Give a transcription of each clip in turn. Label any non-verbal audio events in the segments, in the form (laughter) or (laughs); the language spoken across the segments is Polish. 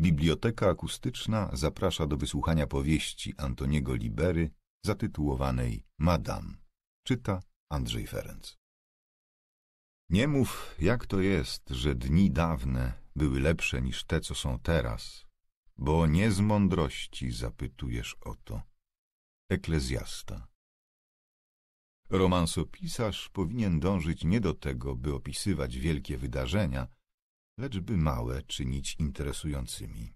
Biblioteka Akustyczna zaprasza do wysłuchania powieści Antoniego Libery zatytułowanej Madam. Czyta Andrzej Ferenc. Nie mów, jak to jest, że dni dawne były lepsze niż te, co są teraz, bo nie z mądrości zapytujesz o to. Eklezjasta. Romansopisarz powinien dążyć nie do tego, by opisywać wielkie wydarzenia, lecz by małe czynić interesującymi.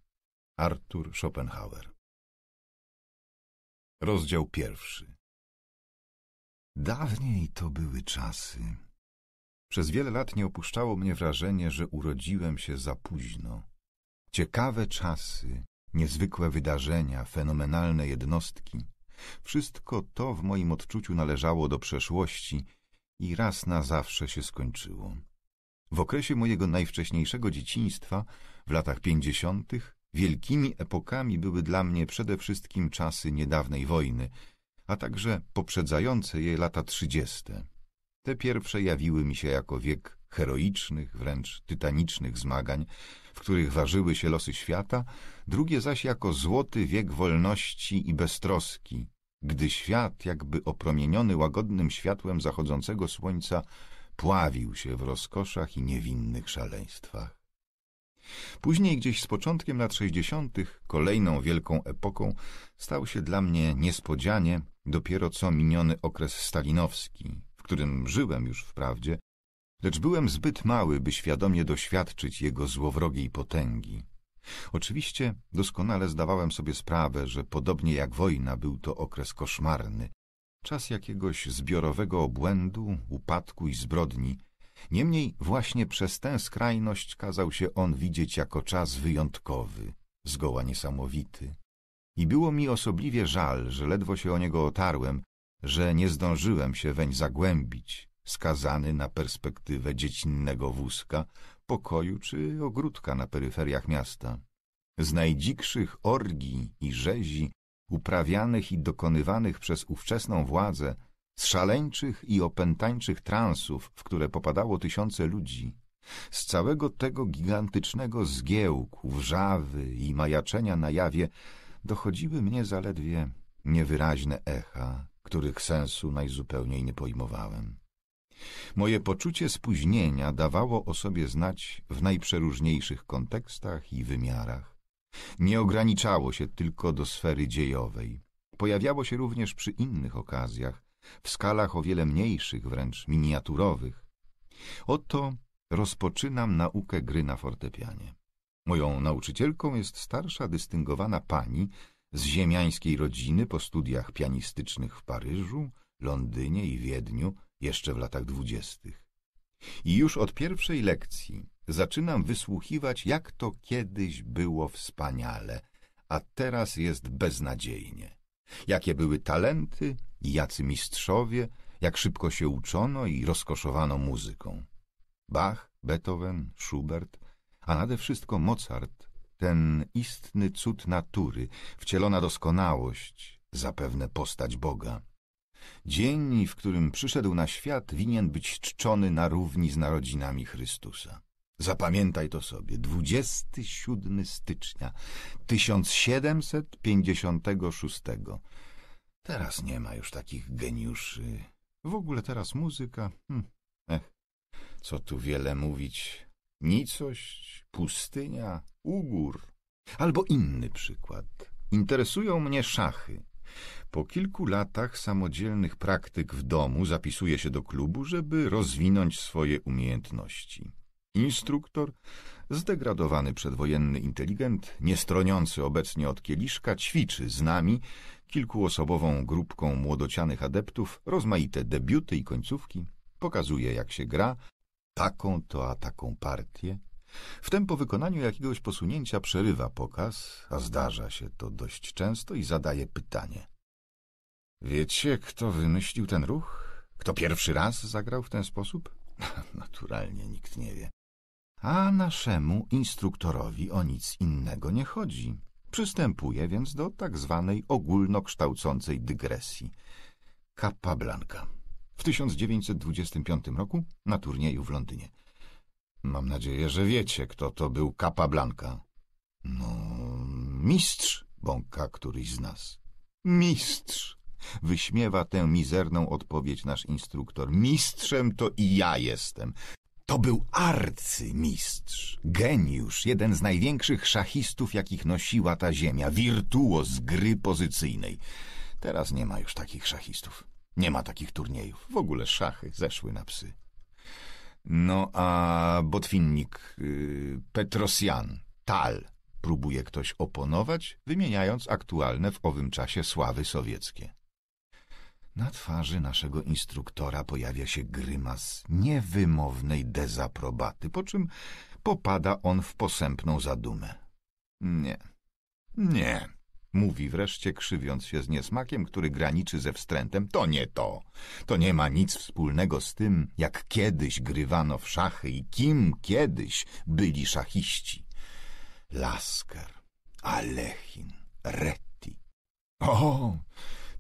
Artur Schopenhauer Rozdział pierwszy Dawniej to były czasy. Przez wiele lat nie opuszczało mnie wrażenie, że urodziłem się za późno. Ciekawe czasy, niezwykłe wydarzenia, fenomenalne jednostki. Wszystko to w moim odczuciu należało do przeszłości i raz na zawsze się skończyło. W okresie mojego najwcześniejszego dzieciństwa, w latach pięćdziesiątych, wielkimi epokami były dla mnie przede wszystkim czasy niedawnej wojny, a także poprzedzające je lata trzydzieste. Te pierwsze jawiły mi się jako wiek heroicznych, wręcz tytanicznych zmagań, w których ważyły się losy świata, drugie zaś jako złoty wiek wolności i beztroski, gdy świat, jakby opromieniony łagodnym światłem zachodzącego słońca, pławił się w rozkoszach i niewinnych szaleństwach. Później, gdzieś z początkiem lat 60., kolejną wielką epoką stał się dla mnie niespodzianie dopiero co miniony okres stalinowski, w którym żyłem już wprawdzie, lecz byłem zbyt mały, by świadomie doświadczyć jego złowrogiej potęgi. Oczywiście doskonale zdawałem sobie sprawę, że podobnie jak wojna był to okres koszmarny, Czas jakiegoś zbiorowego obłędu, upadku i zbrodni. Niemniej właśnie przez tę skrajność kazał się on widzieć jako czas wyjątkowy, zgoła niesamowity. I było mi osobliwie żal, że ledwo się o niego otarłem, że nie zdążyłem się weń zagłębić, skazany na perspektywę dziecinnego wózka, pokoju czy ogródka na peryferiach miasta. Z najdzikszych orgii i rzezi uprawianych i dokonywanych przez ówczesną władzę, z szaleńczych i opętańczych transów, w które popadało tysiące ludzi, z całego tego gigantycznego zgiełku, wrzawy i majaczenia na jawie dochodziły mnie zaledwie niewyraźne echa, których sensu najzupełniej nie pojmowałem. Moje poczucie spóźnienia dawało o sobie znać w najprzeróżniejszych kontekstach i wymiarach. Nie ograniczało się tylko do sfery dziejowej. Pojawiało się również przy innych okazjach, w skalach o wiele mniejszych, wręcz miniaturowych. Oto rozpoczynam naukę gry na fortepianie. Moją nauczycielką jest starsza, dystyngowana pani z ziemiańskiej rodziny po studiach pianistycznych w Paryżu, Londynie i Wiedniu jeszcze w latach dwudziestych. I już od pierwszej lekcji Zaczynam wysłuchiwać, jak to kiedyś było wspaniale, a teraz jest beznadziejnie. Jakie były talenty, jacy mistrzowie, jak szybko się uczono i rozkoszowano muzyką. Bach, Beethoven, Schubert, a nade wszystko Mozart, ten istny cud natury, wcielona doskonałość, zapewne postać Boga. Dzień, w którym przyszedł na świat, winien być czczony na równi z narodzinami Chrystusa. Zapamiętaj to sobie. 27 stycznia 1756. Teraz nie ma już takich geniuszy. W ogóle teraz muzyka. Hm. Ech, co tu wiele mówić. Nicość, pustynia, ugór. Albo inny przykład. Interesują mnie szachy. Po kilku latach samodzielnych praktyk w domu zapisuję się do klubu, żeby rozwinąć swoje umiejętności. Instruktor, zdegradowany przedwojenny inteligent, niestroniący obecnie od kieliszka, ćwiczy z nami, kilkuosobową grupką młodocianych adeptów, rozmaite debiuty i końcówki, pokazuje jak się gra, taką to a taką partię. Wtem po wykonaniu jakiegoś posunięcia przerywa pokaz, a zdarza się to dość często i zadaje pytanie. Wiecie, kto wymyślił ten ruch? Kto pierwszy raz zagrał w ten sposób? (laughs) Naturalnie nikt nie wie. A naszemu instruktorowi o nic innego nie chodzi. Przystępuje więc do tak zwanej ogólnokształcącej dygresji. Kappa Blanca. W 1925 roku na turnieju w Londynie. Mam nadzieję, że wiecie, kto to był Kappa Blanca. No, mistrz, bąka któryś z nas. Mistrz! Wyśmiewa tę mizerną odpowiedź nasz instruktor. Mistrzem to i ja jestem. To był arcymistrz, geniusz, jeden z największych szachistów, jakich nosiła ta ziemia, wirtuoz gry pozycyjnej. Teraz nie ma już takich szachistów. Nie ma takich turniejów. W ogóle szachy zeszły na psy. No a botwinnik yy, Petrosjan, Tal, próbuje ktoś oponować, wymieniając aktualne w owym czasie sławy sowieckie. Na twarzy naszego instruktora pojawia się grymas niewymownej dezaprobaty, po czym popada on w posępną zadumę. Nie, nie, mówi wreszcie, krzywiąc się z niesmakiem, który graniczy ze wstrętem. To nie to. To nie ma nic wspólnego z tym, jak kiedyś grywano w szachy i kim kiedyś byli szachiści. Lasker, Alechin, Retti. O!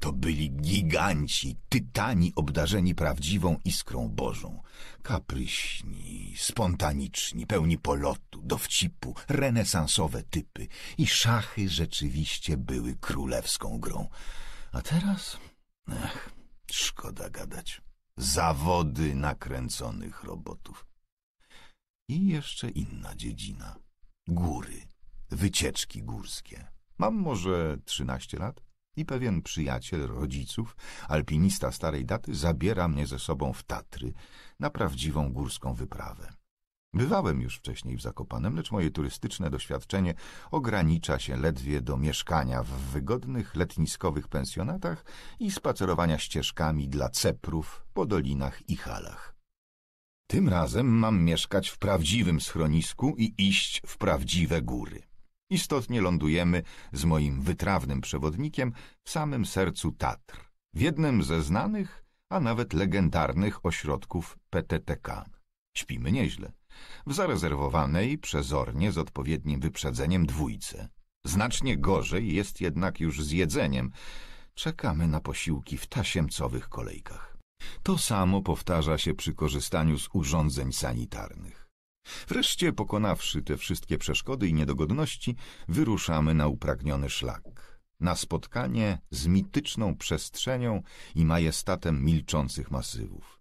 To byli giganci, tytani obdarzeni prawdziwą iskrą Bożą. Kapryśni, spontaniczni, pełni polotu, dowcipu, renesansowe typy. I szachy rzeczywiście były królewską grą. A teraz? Ach, szkoda gadać. Zawody nakręconych robotów. I jeszcze inna dziedzina. Góry. Wycieczki górskie. Mam może trzynaście lat? i pewien przyjaciel rodziców, alpinista starej daty, zabiera mnie ze sobą w Tatry na prawdziwą górską wyprawę. Bywałem już wcześniej w Zakopanem, lecz moje turystyczne doświadczenie ogranicza się ledwie do mieszkania w wygodnych letniskowych pensjonatach i spacerowania ścieżkami dla ceprów po dolinach i halach. Tym razem mam mieszkać w prawdziwym schronisku i iść w prawdziwe góry. Istotnie lądujemy z moim wytrawnym przewodnikiem w samym sercu Tatr, w jednym ze znanych, a nawet legendarnych ośrodków PTTK. Śpimy nieźle, w zarezerwowanej przezornie z odpowiednim wyprzedzeniem dwójce. Znacznie gorzej jest jednak już z jedzeniem. Czekamy na posiłki w tasiemcowych kolejkach. To samo powtarza się przy korzystaniu z urządzeń sanitarnych. Wreszcie, pokonawszy te wszystkie przeszkody i niedogodności, wyruszamy na upragniony szlak. Na spotkanie z mityczną przestrzenią i majestatem milczących masywów.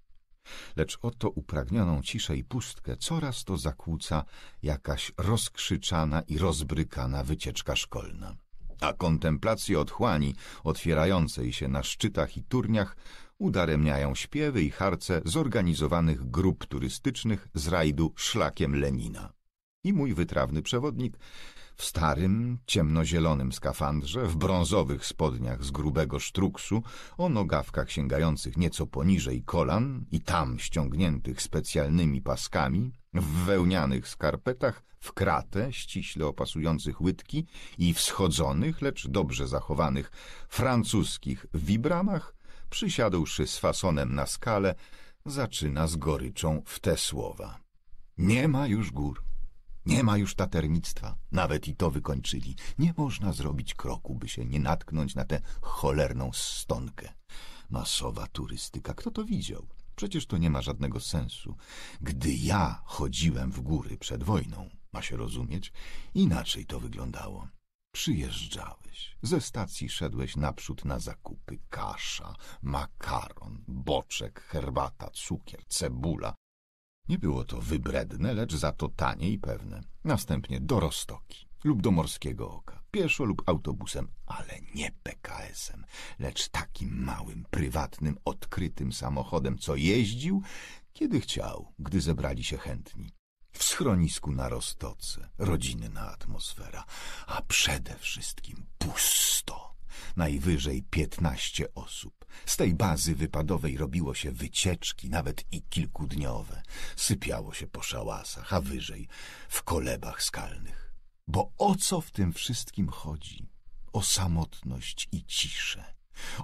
Lecz oto upragnioną ciszę i pustkę coraz to zakłóca jakaś rozkrzyczana i rozbrykana wycieczka szkolna a kontemplacje otchłani otwierającej się na szczytach i turniach udaremniają śpiewy i harce zorganizowanych grup turystycznych z rajdu szlakiem Lenina. I mój wytrawny przewodnik w starym, ciemnozielonym skafandrze, w brązowych spodniach z grubego sztruksu, o nogawkach sięgających nieco poniżej kolan i tam ściągniętych specjalnymi paskami, w wełnianych skarpetach, w kratę ściśle opasujących łydki i wschodzonych, lecz dobrze zachowanych francuskich wibramach, przysiadłszy z fasonem na skalę, zaczyna z goryczą w te słowa. Nie ma już gór, nie ma już taternictwa, nawet i to wykończyli. Nie można zrobić kroku, by się nie natknąć na tę cholerną stonkę. Masowa turystyka, kto to widział? Przecież to nie ma żadnego sensu. Gdy ja chodziłem w góry przed wojną, ma się rozumieć, inaczej to wyglądało. Przyjeżdżałeś. Ze stacji szedłeś naprzód na zakupy. Kasza, makaron, boczek, herbata, cukier, cebula. Nie było to wybredne, lecz za to tanie i pewne. Następnie do Rostoki lub do Morskiego Oka, pieszo lub autobusem, ale nie PKS-em, lecz takim małym, prywatnym, odkrytym samochodem, co jeździł, kiedy chciał, gdy zebrali się chętni. W schronisku na Rostoce, rodzinna atmosfera, a przede wszystkim pusto. Najwyżej piętnaście osób. Z tej bazy wypadowej robiło się wycieczki, nawet i kilkudniowe. Sypiało się po szałasach, a wyżej w kolebach skalnych. Bo o co w tym wszystkim chodzi? O samotność i ciszę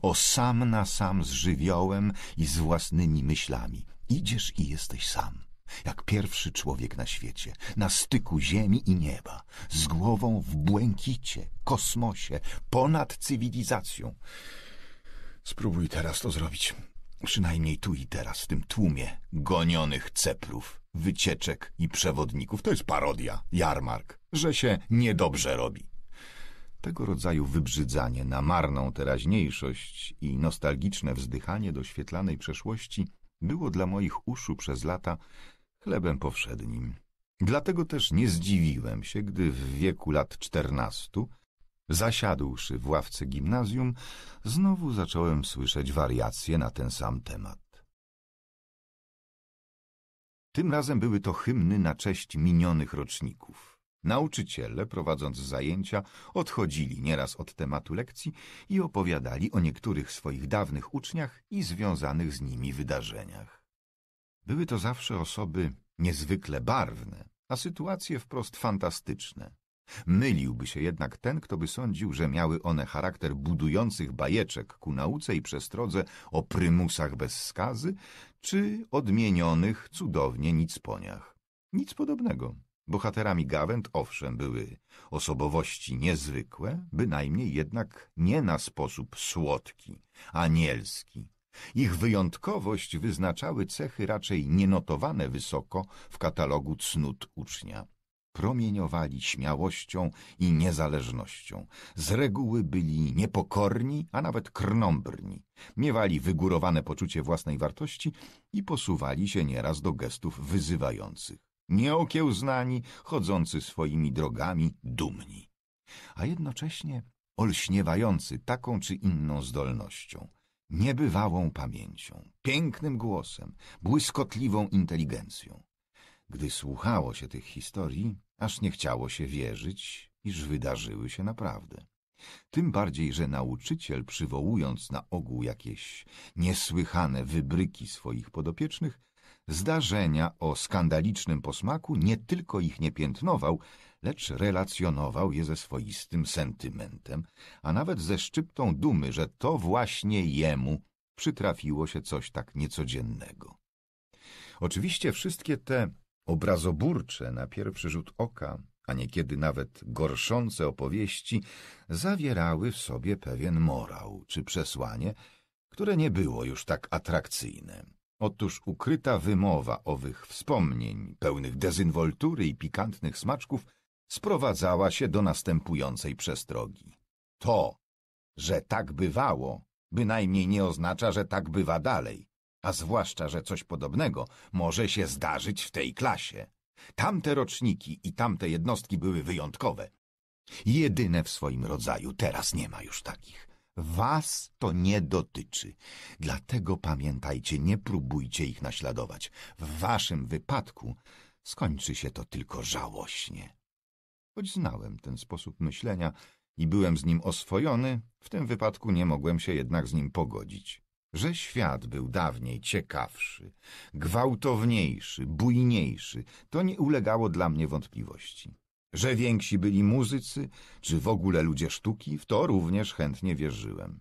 o sam na sam z żywiołem i z własnymi myślami. Idziesz i jesteś sam jak pierwszy człowiek na świecie, na styku ziemi i nieba, z głową w błękicie, kosmosie, ponad cywilizacją. Spróbuj teraz to zrobić, przynajmniej tu i teraz, w tym tłumie gonionych ceprów, wycieczek i przewodników. To jest parodia, jarmark, że się niedobrze robi. Tego rodzaju wybrzydzanie na marną teraźniejszość i nostalgiczne wzdychanie do świetlanej przeszłości było dla moich uszu przez lata chlebem powszednim. Dlatego też nie zdziwiłem się, gdy w wieku lat czternastu, zasiadłszy w ławce gimnazjum, znowu zacząłem słyszeć wariacje na ten sam temat. Tym razem były to hymny na cześć minionych roczników. Nauczyciele, prowadząc zajęcia, odchodzili nieraz od tematu lekcji i opowiadali o niektórych swoich dawnych uczniach i związanych z nimi wydarzeniach. Były to zawsze osoby niezwykle barwne, a sytuacje wprost fantastyczne. Myliłby się jednak ten, kto by sądził, że miały one charakter budujących bajeczek ku nauce i przestrodze o prymusach bez skazy, czy odmienionych cudownie nicponiach. Nic podobnego. Bohaterami Gawęd owszem były osobowości niezwykłe, bynajmniej jednak nie na sposób słodki, anielski, ich wyjątkowość wyznaczały cechy raczej nienotowane wysoko w katalogu cnót ucznia. Promieniowali śmiałością i niezależnością. Z reguły byli niepokorni, a nawet krnąbrni. Miewali wygórowane poczucie własnej wartości i posuwali się nieraz do gestów wyzywających. Nieokiełznani, chodzący swoimi drogami, dumni. A jednocześnie olśniewający taką czy inną zdolnością niebywałą pamięcią, pięknym głosem, błyskotliwą inteligencją. Gdy słuchało się tych historii, aż nie chciało się wierzyć, iż wydarzyły się naprawdę. Tym bardziej, że nauczyciel, przywołując na ogół jakieś niesłychane wybryki swoich podopiecznych, zdarzenia o skandalicznym posmaku nie tylko ich nie piętnował, lecz relacjonował je ze swoistym sentymentem, a nawet ze szczyptą dumy, że to właśnie jemu przytrafiło się coś tak niecodziennego. Oczywiście wszystkie te obrazoburcze na pierwszy rzut oka, a niekiedy nawet gorszące opowieści zawierały w sobie pewien morał czy przesłanie, które nie było już tak atrakcyjne. Otóż ukryta wymowa owych wspomnień, pełnych dezynwoltury i pikantnych smaczków, sprowadzała się do następującej przestrogi. To, że tak bywało, bynajmniej nie oznacza, że tak bywa dalej, a zwłaszcza, że coś podobnego może się zdarzyć w tej klasie. Tamte roczniki i tamte jednostki były wyjątkowe. Jedyne w swoim rodzaju, teraz nie ma już takich. Was to nie dotyczy. Dlatego pamiętajcie, nie próbujcie ich naśladować. W waszym wypadku skończy się to tylko żałośnie. Choć znałem ten sposób myślenia i byłem z nim oswojony, w tym wypadku nie mogłem się jednak z nim pogodzić. Że świat był dawniej ciekawszy, gwałtowniejszy, bujniejszy, to nie ulegało dla mnie wątpliwości. Że więksi byli muzycy, czy w ogóle ludzie sztuki, w to również chętnie wierzyłem.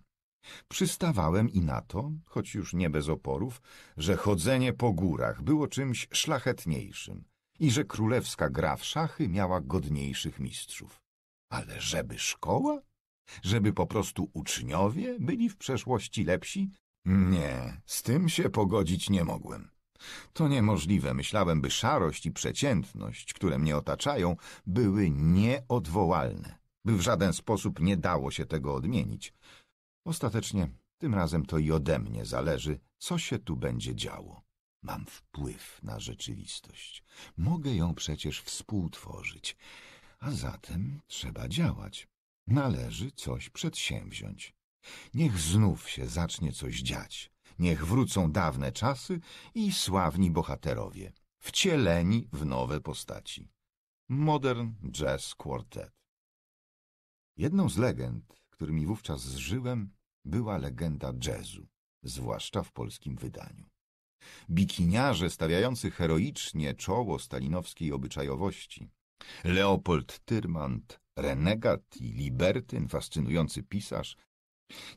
Przystawałem i na to, choć już nie bez oporów, że chodzenie po górach było czymś szlachetniejszym, i że królewska gra w szachy miała godniejszych mistrzów. Ale żeby szkoła? Żeby po prostu uczniowie byli w przeszłości lepsi? Nie, z tym się pogodzić nie mogłem. To niemożliwe, myślałem, by szarość i przeciętność, które mnie otaczają, były nieodwołalne, by w żaden sposób nie dało się tego odmienić. Ostatecznie tym razem to i ode mnie zależy, co się tu będzie działo. Mam wpływ na rzeczywistość. Mogę ją przecież współtworzyć, a zatem trzeba działać. Należy coś przedsięwziąć. Niech znów się zacznie coś dziać. Niech wrócą dawne czasy i sławni bohaterowie, wcieleni w nowe postaci. Modern Jazz Quartet Jedną z legend, którymi wówczas żyłem, była legenda jazzu, zwłaszcza w polskim wydaniu bikiniarze stawiający heroicznie czoło stalinowskiej obyczajowości. Leopold Tyrmand, renegat i libertyn, fascynujący pisarz,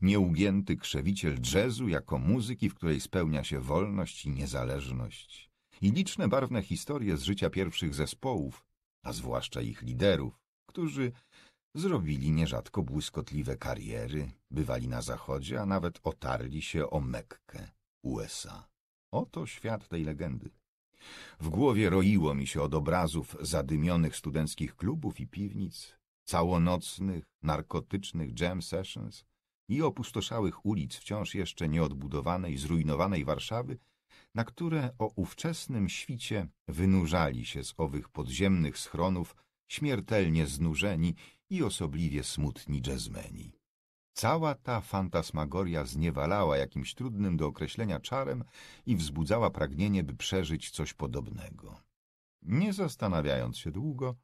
nieugięty krzewiciel jazzu jako muzyki, w której spełnia się wolność i niezależność. I liczne barwne historie z życia pierwszych zespołów, a zwłaszcza ich liderów, którzy zrobili nierzadko błyskotliwe kariery, bywali na zachodzie, a nawet otarli się o Mekkę, USA. Oto świat tej legendy. W głowie roiło mi się od obrazów zadymionych studenckich klubów i piwnic, całonocnych, narkotycznych jam sessions i opustoszałych ulic wciąż jeszcze nieodbudowanej, zrujnowanej Warszawy, na które o ówczesnym świcie wynurzali się z owych podziemnych schronów śmiertelnie znużeni i osobliwie smutni jazzmeni. Cała ta fantasmagoria zniewalała jakimś trudnym do określenia czarem i wzbudzała pragnienie, by przeżyć coś podobnego. Nie zastanawiając się długo,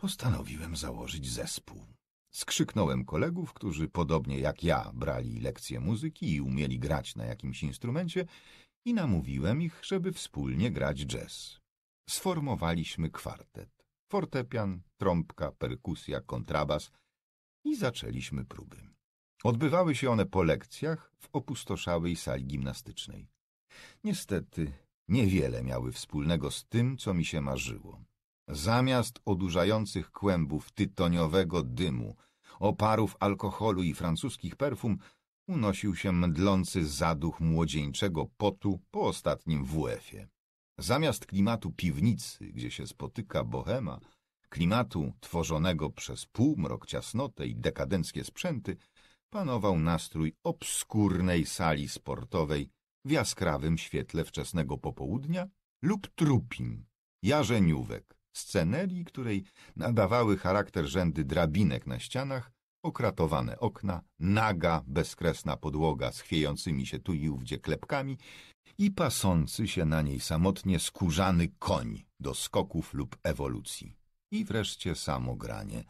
postanowiłem założyć zespół. Skrzyknąłem kolegów, którzy podobnie jak ja brali lekcje muzyki i umieli grać na jakimś instrumencie i namówiłem ich, żeby wspólnie grać jazz. Sformowaliśmy kwartet. Fortepian, trąbka, perkusja, kontrabas – i zaczęliśmy próby. Odbywały się one po lekcjach w opustoszałej sali gimnastycznej. Niestety niewiele miały wspólnego z tym, co mi się marzyło. Zamiast odurzających kłębów tytoniowego dymu, oparów alkoholu i francuskich perfum, unosił się mdlący zaduch młodzieńczego potu po ostatnim WF-ie. Zamiast klimatu piwnicy, gdzie się spotyka bohema, klimatu tworzonego przez półmrok, ciasnotę i dekadenckie sprzęty panował nastrój obskurnej sali sportowej w jaskrawym świetle wczesnego popołudnia lub trupin, jarzeniówek, scenerii, której nadawały charakter rzędy drabinek na ścianach, okratowane okna, naga, bezkresna podłoga z chwiejącymi się tu i ówdzie klepkami i pasący się na niej samotnie skórzany koń do skoków lub ewolucji. I wreszcie samo granie,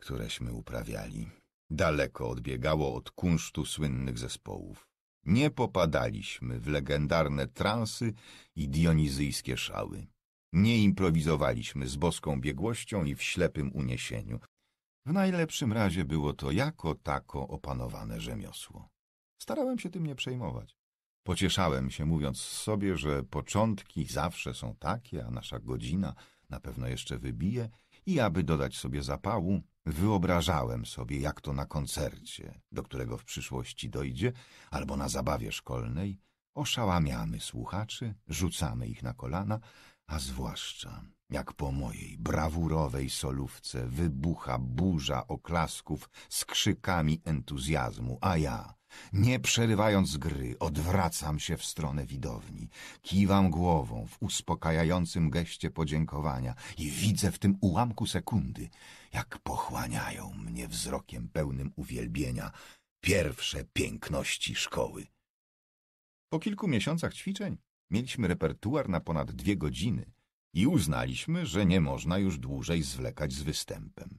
któreśmy uprawiali, daleko odbiegało od kunsztu słynnych zespołów. Nie popadaliśmy w legendarne transy i dionizyjskie szały. Nie improwizowaliśmy z boską biegłością i w ślepym uniesieniu. W najlepszym razie było to jako tako opanowane rzemiosło. Starałem się tym nie przejmować. Pocieszałem się, mówiąc sobie, że początki zawsze są takie, a nasza godzina – na pewno jeszcze wybije i aby dodać sobie zapału, wyobrażałem sobie, jak to na koncercie, do którego w przyszłości dojdzie, albo na zabawie szkolnej, oszałamiamy słuchaczy, rzucamy ich na kolana, a zwłaszcza jak po mojej brawurowej solówce wybucha burza oklasków z krzykami entuzjazmu, a ja nie przerywając gry, odwracam się w stronę widowni. Kiwam głową w uspokajającym geście podziękowania i widzę w tym ułamku sekundy, jak pochłaniają mnie wzrokiem pełnym uwielbienia pierwsze piękności szkoły. Po kilku miesiącach ćwiczeń mieliśmy repertuar na ponad dwie godziny i uznaliśmy, że nie można już dłużej zwlekać z występem.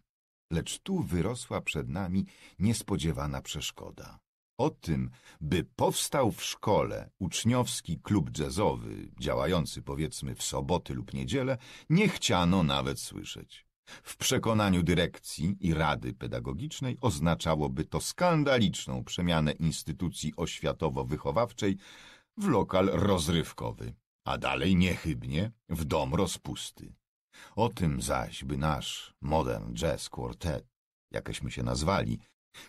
Lecz tu wyrosła przed nami niespodziewana przeszkoda. O tym, by powstał w szkole uczniowski klub jazzowy, działający powiedzmy w soboty lub niedzielę, nie chciano nawet słyszeć. W przekonaniu dyrekcji i rady pedagogicznej oznaczałoby to skandaliczną przemianę instytucji oświatowo-wychowawczej w lokal rozrywkowy, a dalej niechybnie w dom rozpusty. O tym zaś, by nasz Modern Jazz Quartet, jakeśmy się nazwali,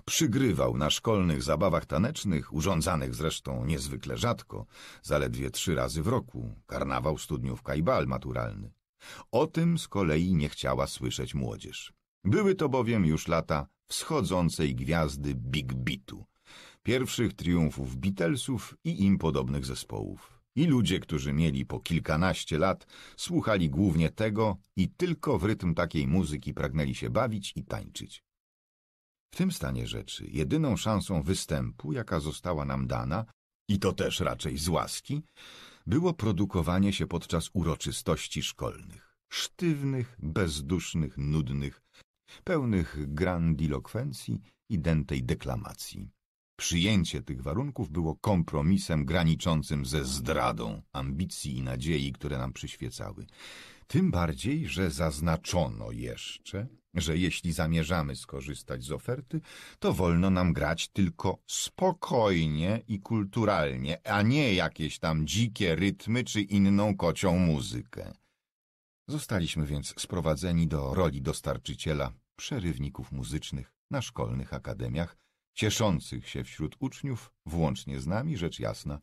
Przygrywał na szkolnych zabawach tanecznych, urządzanych zresztą niezwykle rzadko, zaledwie trzy razy w roku, karnawał, studniówka i bal maturalny. O tym z kolei nie chciała słyszeć młodzież. Były to bowiem już lata wschodzącej gwiazdy Big Beatu, pierwszych triumfów Beatlesów i im podobnych zespołów. I ludzie, którzy mieli po kilkanaście lat, słuchali głównie tego i tylko w rytm takiej muzyki pragnęli się bawić i tańczyć. W tym stanie rzeczy jedyną szansą występu, jaka została nam dana, i to też raczej z łaski, było produkowanie się podczas uroczystości szkolnych. Sztywnych, bezdusznych, nudnych, pełnych grandilokwencji i dętej deklamacji. Przyjęcie tych warunków było kompromisem graniczącym ze zdradą ambicji i nadziei, które nam przyświecały. Tym bardziej, że zaznaczono jeszcze, że jeśli zamierzamy skorzystać z oferty, to wolno nam grać tylko spokojnie i kulturalnie, a nie jakieś tam dzikie rytmy czy inną kocią muzykę. Zostaliśmy więc sprowadzeni do roli dostarczyciela przerywników muzycznych na szkolnych akademiach, cieszących się wśród uczniów, włącznie z nami, rzecz jasna,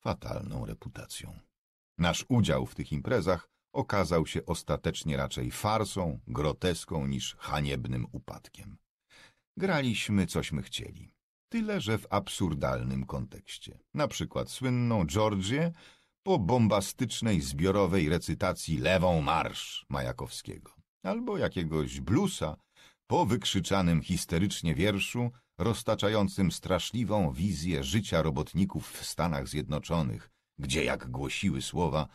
fatalną reputacją. Nasz udział w tych imprezach okazał się ostatecznie raczej farsą, groteską niż haniebnym upadkiem. Graliśmy, cośmy chcieli. Tyle, że w absurdalnym kontekście. Na przykład słynną Georgię po bombastycznej zbiorowej recytacji Lewą Marsz Majakowskiego. Albo jakiegoś blusa po wykrzyczanym histerycznie wierszu roztaczającym straszliwą wizję życia robotników w Stanach Zjednoczonych, gdzie, jak głosiły słowa,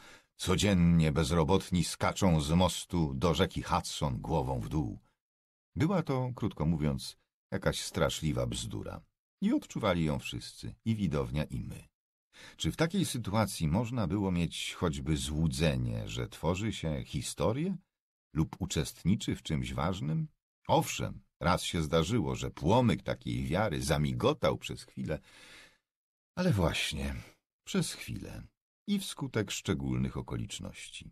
Codziennie bezrobotni skaczą z mostu do rzeki Hudson głową w dół. Była to, krótko mówiąc, jakaś straszliwa bzdura. I odczuwali ją wszyscy, i widownia, i my. Czy w takiej sytuacji można było mieć choćby złudzenie, że tworzy się historię lub uczestniczy w czymś ważnym? Owszem, raz się zdarzyło, że płomyk takiej wiary zamigotał przez chwilę, ale właśnie przez chwilę i wskutek szczególnych okoliczności.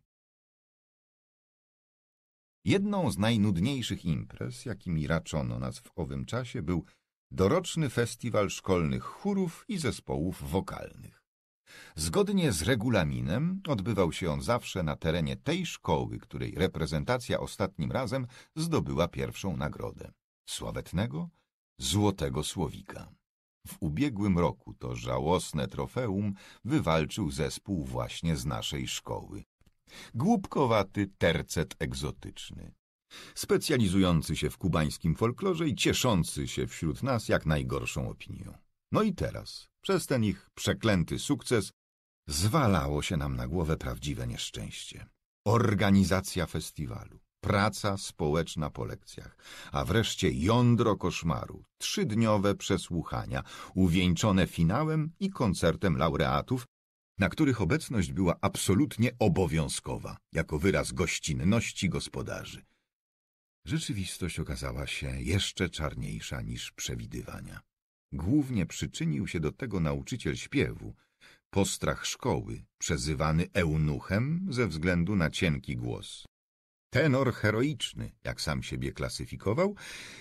Jedną z najnudniejszych imprez, jakimi raczono nas w owym czasie, był doroczny festiwal szkolnych chórów i zespołów wokalnych. Zgodnie z regulaminem odbywał się on zawsze na terenie tej szkoły, której reprezentacja ostatnim razem zdobyła pierwszą nagrodę sławetnego Złotego Słowika. W ubiegłym roku to żałosne trofeum wywalczył zespół właśnie z naszej szkoły. Głupkowaty tercet egzotyczny. Specjalizujący się w kubańskim folklorze i cieszący się wśród nas jak najgorszą opinią. No i teraz, przez ten ich przeklęty sukces, zwalało się nam na głowę prawdziwe nieszczęście. Organizacja festiwalu praca społeczna po lekcjach, a wreszcie jądro koszmaru, trzydniowe przesłuchania, uwieńczone finałem i koncertem laureatów, na których obecność była absolutnie obowiązkowa, jako wyraz gościnności gospodarzy. Rzeczywistość okazała się jeszcze czarniejsza niż przewidywania. Głównie przyczynił się do tego nauczyciel śpiewu, postrach szkoły, przezywany eunuchem ze względu na cienki głos tenor heroiczny, jak sam siebie klasyfikował,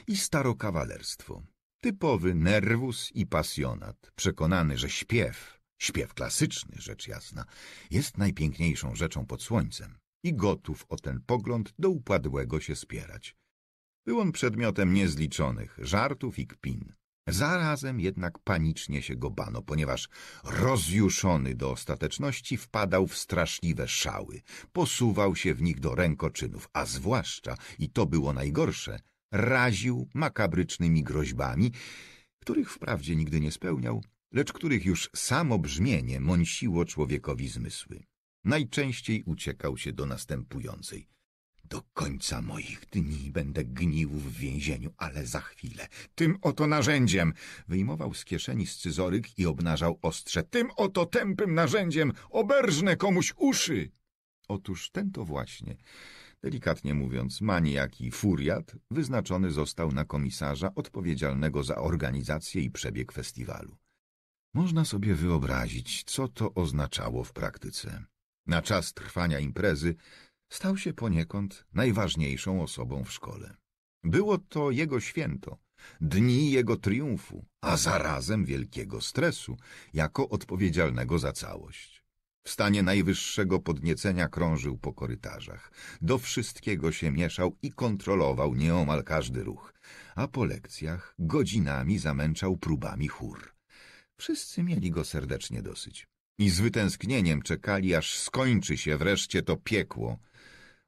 i starokawalerstwo. Typowy nerwus i pasjonat, przekonany, że śpiew, śpiew klasyczny, rzecz jasna, jest najpiękniejszą rzeczą pod słońcem i gotów o ten pogląd do upadłego się spierać. Był on przedmiotem niezliczonych żartów i kpin. Zarazem jednak panicznie się go bano, ponieważ rozjuszony do ostateczności wpadał w straszliwe szały, posuwał się w nich do rękoczynów, a zwłaszcza, i to było najgorsze, raził makabrycznymi groźbami, których wprawdzie nigdy nie spełniał, lecz których już samo brzmienie mąsiło człowiekowi zmysły. Najczęściej uciekał się do następującej. Do końca moich dni będę gnił w więzieniu, ale za chwilę. Tym oto narzędziem! Wyjmował z kieszeni scyzoryk i obnażał ostrze. Tym oto tępym narzędziem oberżnę komuś uszy! Otóż ten to właśnie, delikatnie mówiąc, maniak i furiat, wyznaczony został na komisarza odpowiedzialnego za organizację i przebieg festiwalu. Można sobie wyobrazić, co to oznaczało w praktyce. Na czas trwania imprezy stał się poniekąd najważniejszą osobą w szkole. Było to jego święto, dni jego triumfu, a zarazem wielkiego stresu, jako odpowiedzialnego za całość. W stanie najwyższego podniecenia krążył po korytarzach. Do wszystkiego się mieszał i kontrolował nieomal każdy ruch, a po lekcjach godzinami zamęczał próbami chór. Wszyscy mieli go serdecznie dosyć i z wytęsknieniem czekali, aż skończy się wreszcie to piekło,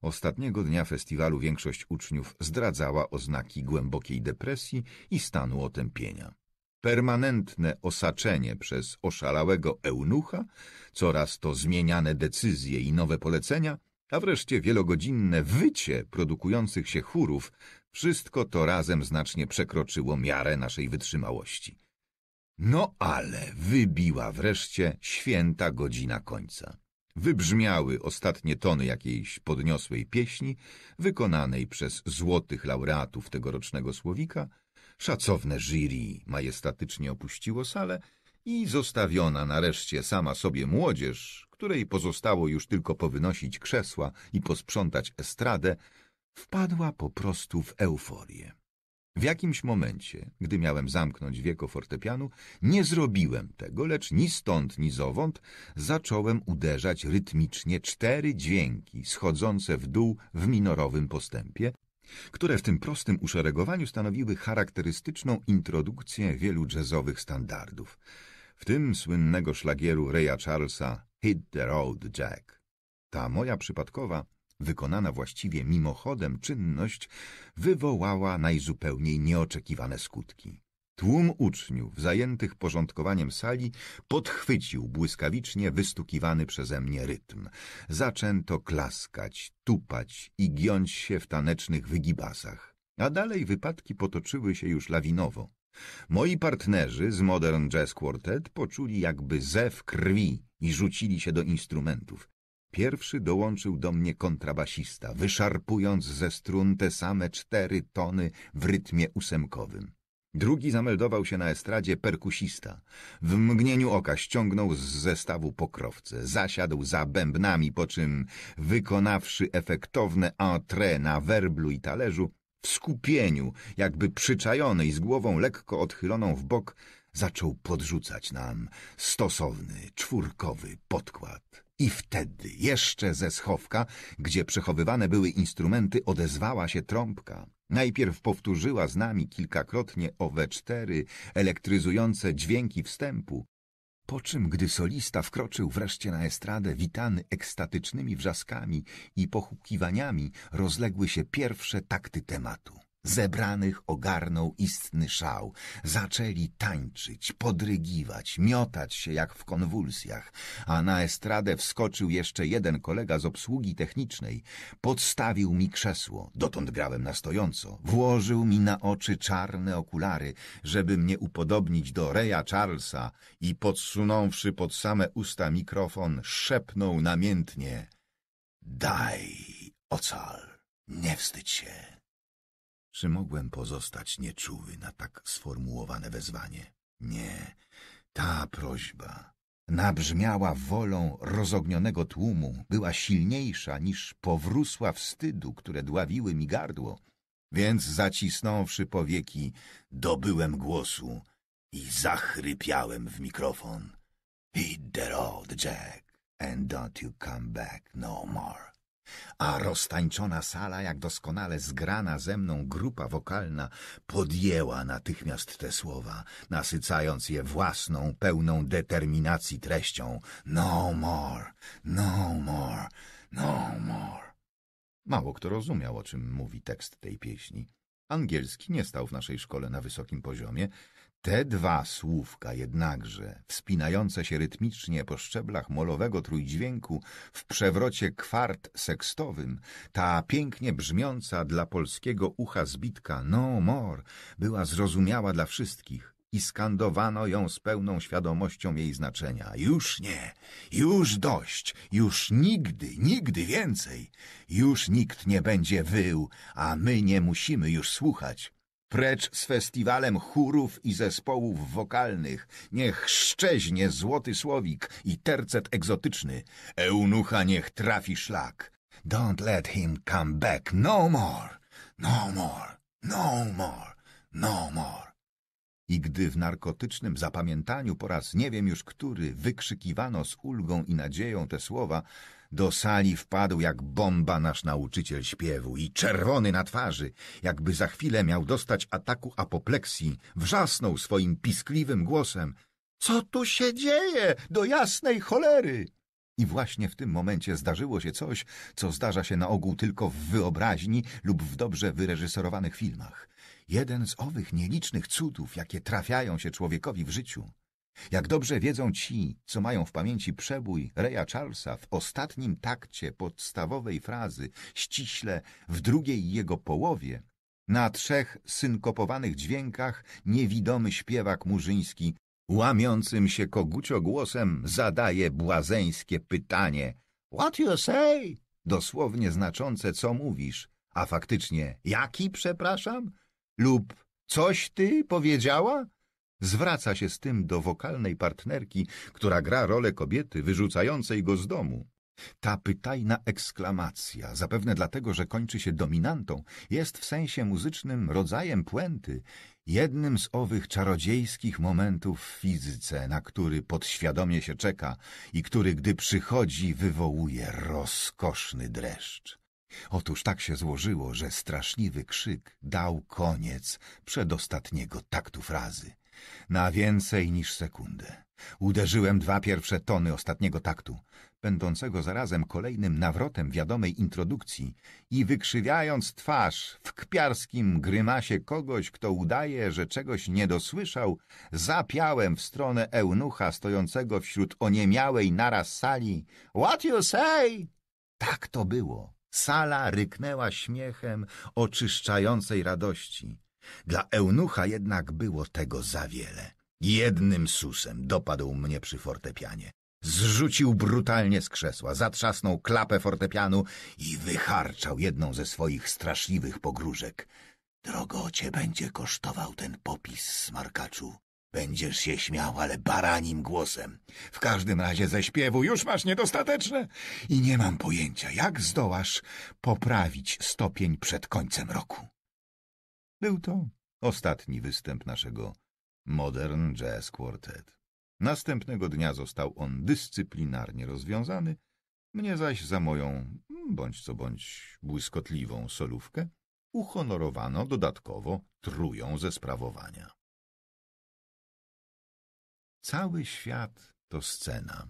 Ostatniego dnia festiwalu większość uczniów zdradzała oznaki głębokiej depresji i stanu otępienia. Permanentne osaczenie przez oszalałego eunucha, coraz to zmieniane decyzje i nowe polecenia, a wreszcie wielogodzinne wycie produkujących się chórów, wszystko to razem znacznie przekroczyło miarę naszej wytrzymałości. No ale wybiła wreszcie święta godzina końca wybrzmiały ostatnie tony jakiejś podniosłej pieśni, wykonanej przez złotych laureatów tegorocznego słowika, szacowne jury majestatycznie opuściło salę i zostawiona nareszcie sama sobie młodzież, której pozostało już tylko powynosić krzesła i posprzątać estradę, wpadła po prostu w euforię. W jakimś momencie, gdy miałem zamknąć wieko fortepianu, nie zrobiłem tego, lecz ni stąd, ni zowąd zacząłem uderzać rytmicznie cztery dźwięki schodzące w dół w minorowym postępie, które w tym prostym uszeregowaniu stanowiły charakterystyczną introdukcję wielu jazzowych standardów, w tym słynnego szlagieru Raya Charlesa Hit the Road Jack. Ta moja przypadkowa wykonana właściwie mimochodem czynność wywołała najzupełniej nieoczekiwane skutki. Tłum uczniów, zajętych porządkowaniem sali, podchwycił błyskawicznie wystukiwany przeze mnie rytm. Zaczęto klaskać, tupać i giąć się w tanecznych wygibasach. A dalej wypadki potoczyły się już lawinowo. Moi partnerzy z Modern Jazz Quartet poczuli jakby zew krwi i rzucili się do instrumentów. Pierwszy dołączył do mnie kontrabasista, wyszarpując ze strun te same cztery tony w rytmie ósemkowym. Drugi zameldował się na estradzie perkusista. W mgnieniu oka ściągnął z zestawu pokrowce, zasiadł za bębnami, po czym, wykonawszy efektowne entrée na werblu i talerzu, w skupieniu, jakby przyczajony i z głową lekko odchyloną w bok, zaczął podrzucać nam stosowny, czwórkowy podkład. I wtedy, jeszcze ze schowka, gdzie przechowywane były instrumenty, odezwała się trąbka. Najpierw powtórzyła z nami kilkakrotnie owe cztery elektryzujące dźwięki wstępu, po czym, gdy solista wkroczył wreszcie na estradę, witany ekstatycznymi wrzaskami i pochukiwaniami, rozległy się pierwsze takty tematu. Zebranych ogarnął istny szał. Zaczęli tańczyć, podrygiwać, miotać się jak w konwulsjach, a na estradę wskoczył jeszcze jeden kolega z obsługi technicznej. Podstawił mi krzesło, dotąd grałem na stojąco. Włożył mi na oczy czarne okulary, żeby mnie upodobnić do Reja Charlesa i podsunąwszy pod same usta mikrofon, szepnął namiętnie — Daj, ocal, nie wstydź się, czy mogłem pozostać nieczuły na tak sformułowane wezwanie? Nie, ta prośba nabrzmiała wolą rozognionego tłumu, była silniejsza niż powrósła wstydu, które dławiły mi gardło. Więc zacisnąwszy powieki, dobyłem głosu i zachrypiałem w mikrofon. Hit the road, Jack, and don't you come back no more a roztańczona sala, jak doskonale zgrana ze mną grupa wokalna, podjęła natychmiast te słowa, nasycając je własną, pełną determinacji treścią. No more, no more, no more. Mało kto rozumiał, o czym mówi tekst tej pieśni. Angielski nie stał w naszej szkole na wysokim poziomie, te dwa słówka jednakże, wspinające się rytmicznie po szczeblach molowego trójdźwięku w przewrocie kwart sekstowym, ta pięknie brzmiąca dla polskiego ucha zbitka no more była zrozumiała dla wszystkich i skandowano ją z pełną świadomością jej znaczenia. Już nie, już dość, już nigdy, nigdy więcej. Już nikt nie będzie wył, a my nie musimy już słuchać. Precz z festiwalem chórów i zespołów wokalnych. Niech szczeźnie złoty słowik i tercet egzotyczny. Eunucha niech trafi szlak. Don't let him come back no more, no more, no more, no more. I gdy w narkotycznym zapamiętaniu po raz nie wiem już który wykrzykiwano z ulgą i nadzieją te słowa, do sali wpadł jak bomba nasz nauczyciel śpiewu i czerwony na twarzy, jakby za chwilę miał dostać ataku apopleksji, wrzasnął swoim piskliwym głosem. Co tu się dzieje? Do jasnej cholery! I właśnie w tym momencie zdarzyło się coś, co zdarza się na ogół tylko w wyobraźni lub w dobrze wyreżyserowanych filmach. Jeden z owych nielicznych cudów, jakie trafiają się człowiekowi w życiu. Jak dobrze wiedzą ci, co mają w pamięci przebój Reja Charlesa w ostatnim takcie podstawowej frazy, ściśle w drugiej jego połowie, na trzech synkopowanych dźwiękach niewidomy śpiewak murzyński łamiącym się kogucio głosem zadaje błazeńskie pytanie What you say? Dosłownie znaczące co mówisz, a faktycznie jaki przepraszam? Lub coś ty powiedziała? Zwraca się z tym do wokalnej partnerki, która gra rolę kobiety wyrzucającej go z domu. Ta pytajna eksklamacja, zapewne dlatego, że kończy się dominantą, jest w sensie muzycznym rodzajem puenty, jednym z owych czarodziejskich momentów w fizyce, na który podświadomie się czeka i który, gdy przychodzi, wywołuje rozkoszny dreszcz. Otóż tak się złożyło, że straszliwy krzyk dał koniec przedostatniego taktu frazy na więcej niż sekundę. Uderzyłem dwa pierwsze tony ostatniego taktu, będącego zarazem kolejnym nawrotem wiadomej introdukcji i wykrzywiając twarz w kpiarskim grymasie kogoś, kto udaje, że czegoś nie dosłyszał, zapiałem w stronę eunucha stojącego wśród oniemiałej naraz sali. What you say? Tak to było. Sala ryknęła śmiechem oczyszczającej radości. Dla eunucha jednak było tego za wiele. Jednym susem dopadł mnie przy fortepianie. Zrzucił brutalnie z krzesła, zatrzasnął klapę fortepianu i wycharczał jedną ze swoich straszliwych pogróżek. Drogo cię będzie kosztował ten popis, smarkaczu. Będziesz się śmiał, ale baranim głosem. W każdym razie ze śpiewu już masz niedostateczne i nie mam pojęcia, jak zdołasz poprawić stopień przed końcem roku. Był to ostatni występ naszego Modern Jazz Quartet. Następnego dnia został on dyscyplinarnie rozwiązany, mnie zaś za moją, bądź co bądź, błyskotliwą solówkę uhonorowano dodatkowo trują ze sprawowania. Cały świat to scena.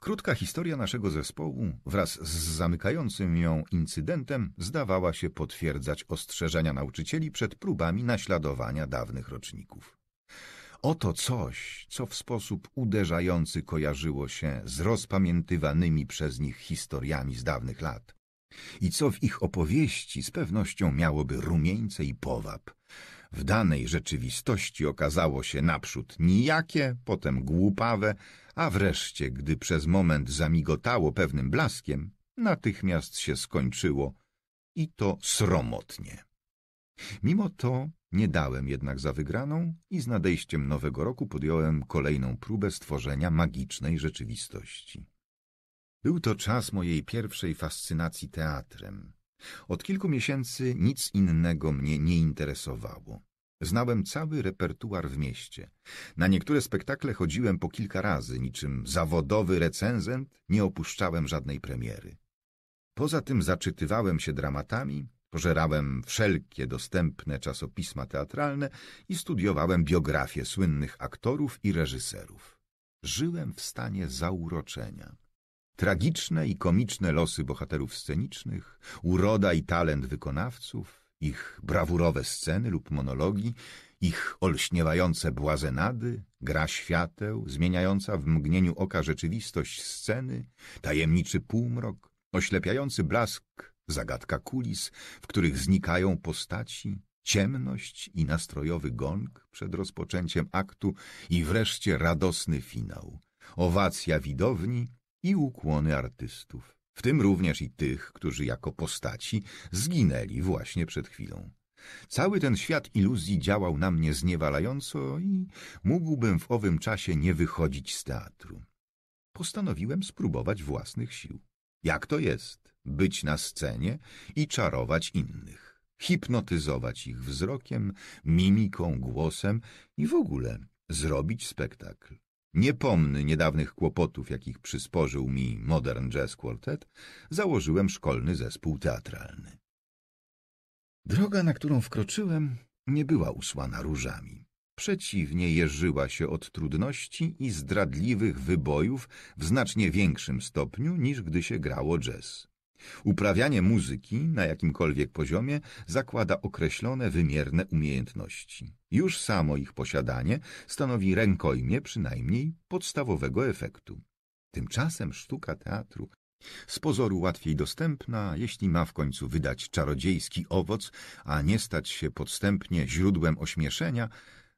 Krótka historia naszego zespołu wraz z zamykającym ją incydentem zdawała się potwierdzać ostrzeżenia nauczycieli przed próbami naśladowania dawnych roczników. Oto coś, co w sposób uderzający kojarzyło się z rozpamiętywanymi przez nich historiami z dawnych lat i co w ich opowieści z pewnością miałoby rumieńce i powab. W danej rzeczywistości okazało się naprzód nijakie, potem głupawe, a wreszcie, gdy przez moment zamigotało pewnym blaskiem, natychmiast się skończyło i to sromotnie. Mimo to nie dałem jednak za wygraną i z nadejściem nowego roku podjąłem kolejną próbę stworzenia magicznej rzeczywistości. Był to czas mojej pierwszej fascynacji teatrem. Od kilku miesięcy nic innego mnie nie interesowało. Znałem cały repertuar w mieście. Na niektóre spektakle chodziłem po kilka razy, niczym zawodowy recenzent, nie opuszczałem żadnej premiery. Poza tym zaczytywałem się dramatami, pożerałem wszelkie dostępne czasopisma teatralne i studiowałem biografie słynnych aktorów i reżyserów. Żyłem w stanie zauroczenia. Tragiczne i komiczne losy bohaterów scenicznych, uroda i talent wykonawców – ich brawurowe sceny lub monologi, ich olśniewające błazenady, gra świateł, zmieniająca w mgnieniu oka rzeczywistość sceny, tajemniczy półmrok, oślepiający blask, zagadka kulis, w których znikają postaci, ciemność i nastrojowy gong przed rozpoczęciem aktu i wreszcie radosny finał, owacja widowni i ukłony artystów w tym również i tych, którzy jako postaci zginęli właśnie przed chwilą. Cały ten świat iluzji działał na mnie zniewalająco i mógłbym w owym czasie nie wychodzić z teatru. Postanowiłem spróbować własnych sił. Jak to jest być na scenie i czarować innych, hipnotyzować ich wzrokiem, mimiką, głosem i w ogóle zrobić spektakl niepomny niedawnych kłopotów, jakich przysporzył mi Modern Jazz Quartet, założyłem szkolny zespół teatralny. Droga, na którą wkroczyłem, nie była usłana różami. Przeciwnie, jeżyła się od trudności i zdradliwych wybojów w znacznie większym stopniu niż gdy się grało jazz. Uprawianie muzyki na jakimkolwiek poziomie zakłada określone wymierne umiejętności. Już samo ich posiadanie stanowi rękojmie przynajmniej podstawowego efektu. Tymczasem sztuka teatru z pozoru łatwiej dostępna, jeśli ma w końcu wydać czarodziejski owoc, a nie stać się podstępnie źródłem ośmieszenia,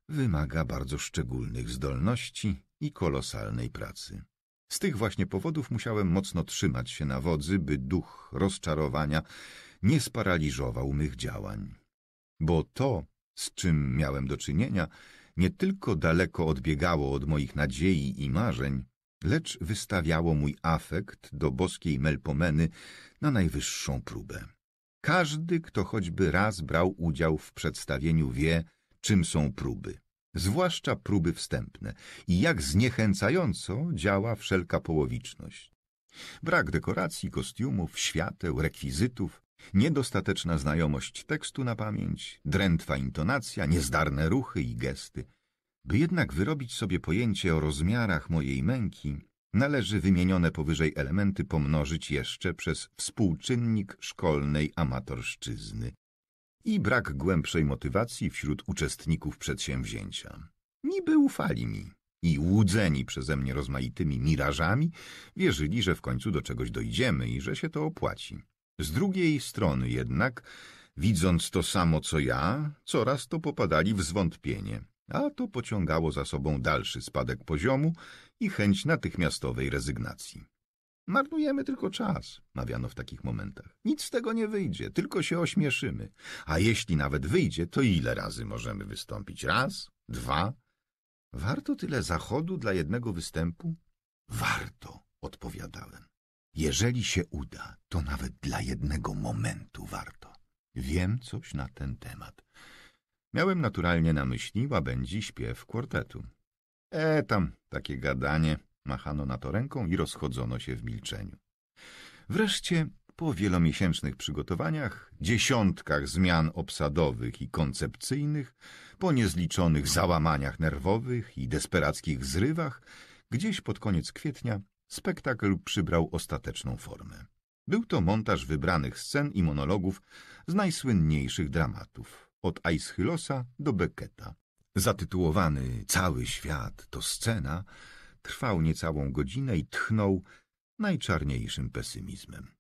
wymaga bardzo szczególnych zdolności i kolosalnej pracy. Z tych właśnie powodów musiałem mocno trzymać się na wodzy, by duch rozczarowania nie sparaliżował mych działań. Bo to, z czym miałem do czynienia, nie tylko daleko odbiegało od moich nadziei i marzeń, lecz wystawiało mój afekt do boskiej Melpomeny na najwyższą próbę. Każdy, kto choćby raz brał udział w przedstawieniu, wie, czym są próby zwłaszcza próby wstępne, i jak zniechęcająco działa wszelka połowiczność. Brak dekoracji, kostiumów, świateł, rekwizytów, niedostateczna znajomość tekstu na pamięć, drętwa intonacja, niezdarne ruchy i gesty. By jednak wyrobić sobie pojęcie o rozmiarach mojej męki, należy wymienione powyżej elementy pomnożyć jeszcze przez współczynnik szkolnej amatorszczyzny i brak głębszej motywacji wśród uczestników przedsięwzięcia. Niby ufali mi i łudzeni przeze mnie rozmaitymi mirażami, wierzyli, że w końcu do czegoś dojdziemy i że się to opłaci. Z drugiej strony jednak, widząc to samo co ja, coraz to popadali w zwątpienie, a to pociągało za sobą dalszy spadek poziomu i chęć natychmiastowej rezygnacji. Marnujemy tylko czas, mawiano w takich momentach. Nic z tego nie wyjdzie, tylko się ośmieszymy. A jeśli nawet wyjdzie, to ile razy możemy wystąpić? Raz? Dwa? Warto tyle zachodu dla jednego występu? Warto, odpowiadałem. Jeżeli się uda, to nawet dla jednego momentu warto. Wiem coś na ten temat. Miałem naturalnie na myśli łabędzi śpiew kwartetu. E, tam, takie gadanie, Machano na to ręką i rozchodzono się w milczeniu. Wreszcie, po wielomiesięcznych przygotowaniach, dziesiątkach zmian obsadowych i koncepcyjnych, po niezliczonych załamaniach nerwowych i desperackich zrywach, gdzieś pod koniec kwietnia spektakl przybrał ostateczną formę. Był to montaż wybranych scen i monologów z najsłynniejszych dramatów, od Aeschylosa do Becketa. Zatytułowany Cały świat to scena trwał niecałą godzinę i tchnął najczarniejszym pesymizmem.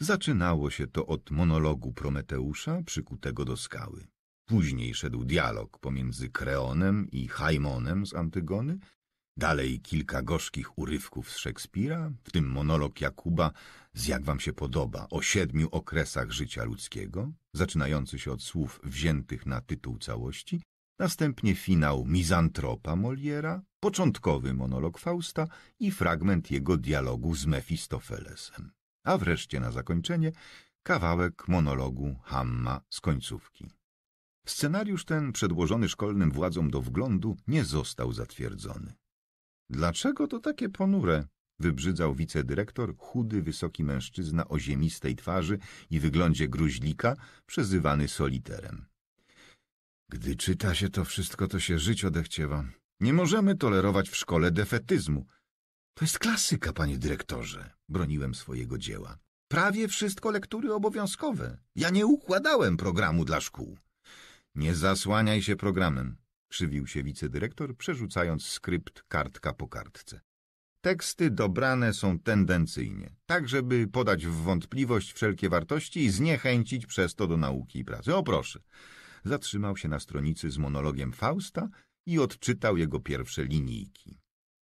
Zaczynało się to od monologu Prometeusza przykutego do skały. Później szedł dialog pomiędzy Kreonem i Hajmonem z Antygony, dalej kilka gorzkich urywków z Szekspira, w tym monolog Jakuba z Jak wam się podoba o siedmiu okresach życia ludzkiego, zaczynający się od słów wziętych na tytuł całości, następnie finał Mizantropa Moliera, początkowy monolog Fausta i fragment jego dialogu z Mefistofelesem. A wreszcie na zakończenie kawałek monologu Hamma z końcówki. Scenariusz ten, przedłożony szkolnym władzom do wglądu, nie został zatwierdzony. Dlaczego to takie ponure? wybrzydzał wicedyrektor, chudy, wysoki mężczyzna o ziemistej twarzy i wyglądzie gruźlika, przezywany soliterem. Gdy czyta się to wszystko, to się żyć odechciewa. Nie możemy tolerować w szkole defetyzmu. To jest klasyka, panie dyrektorze, broniłem swojego dzieła. Prawie wszystko lektury obowiązkowe. Ja nie układałem programu dla szkół. Nie zasłaniaj się programem, krzywił się wicedyrektor, przerzucając skrypt kartka po kartce. Teksty dobrane są tendencyjnie, tak żeby podać w wątpliwość wszelkie wartości i zniechęcić przez to do nauki i pracy. O proszę! zatrzymał się na stronicy z monologiem Fausta i odczytał jego pierwsze linijki.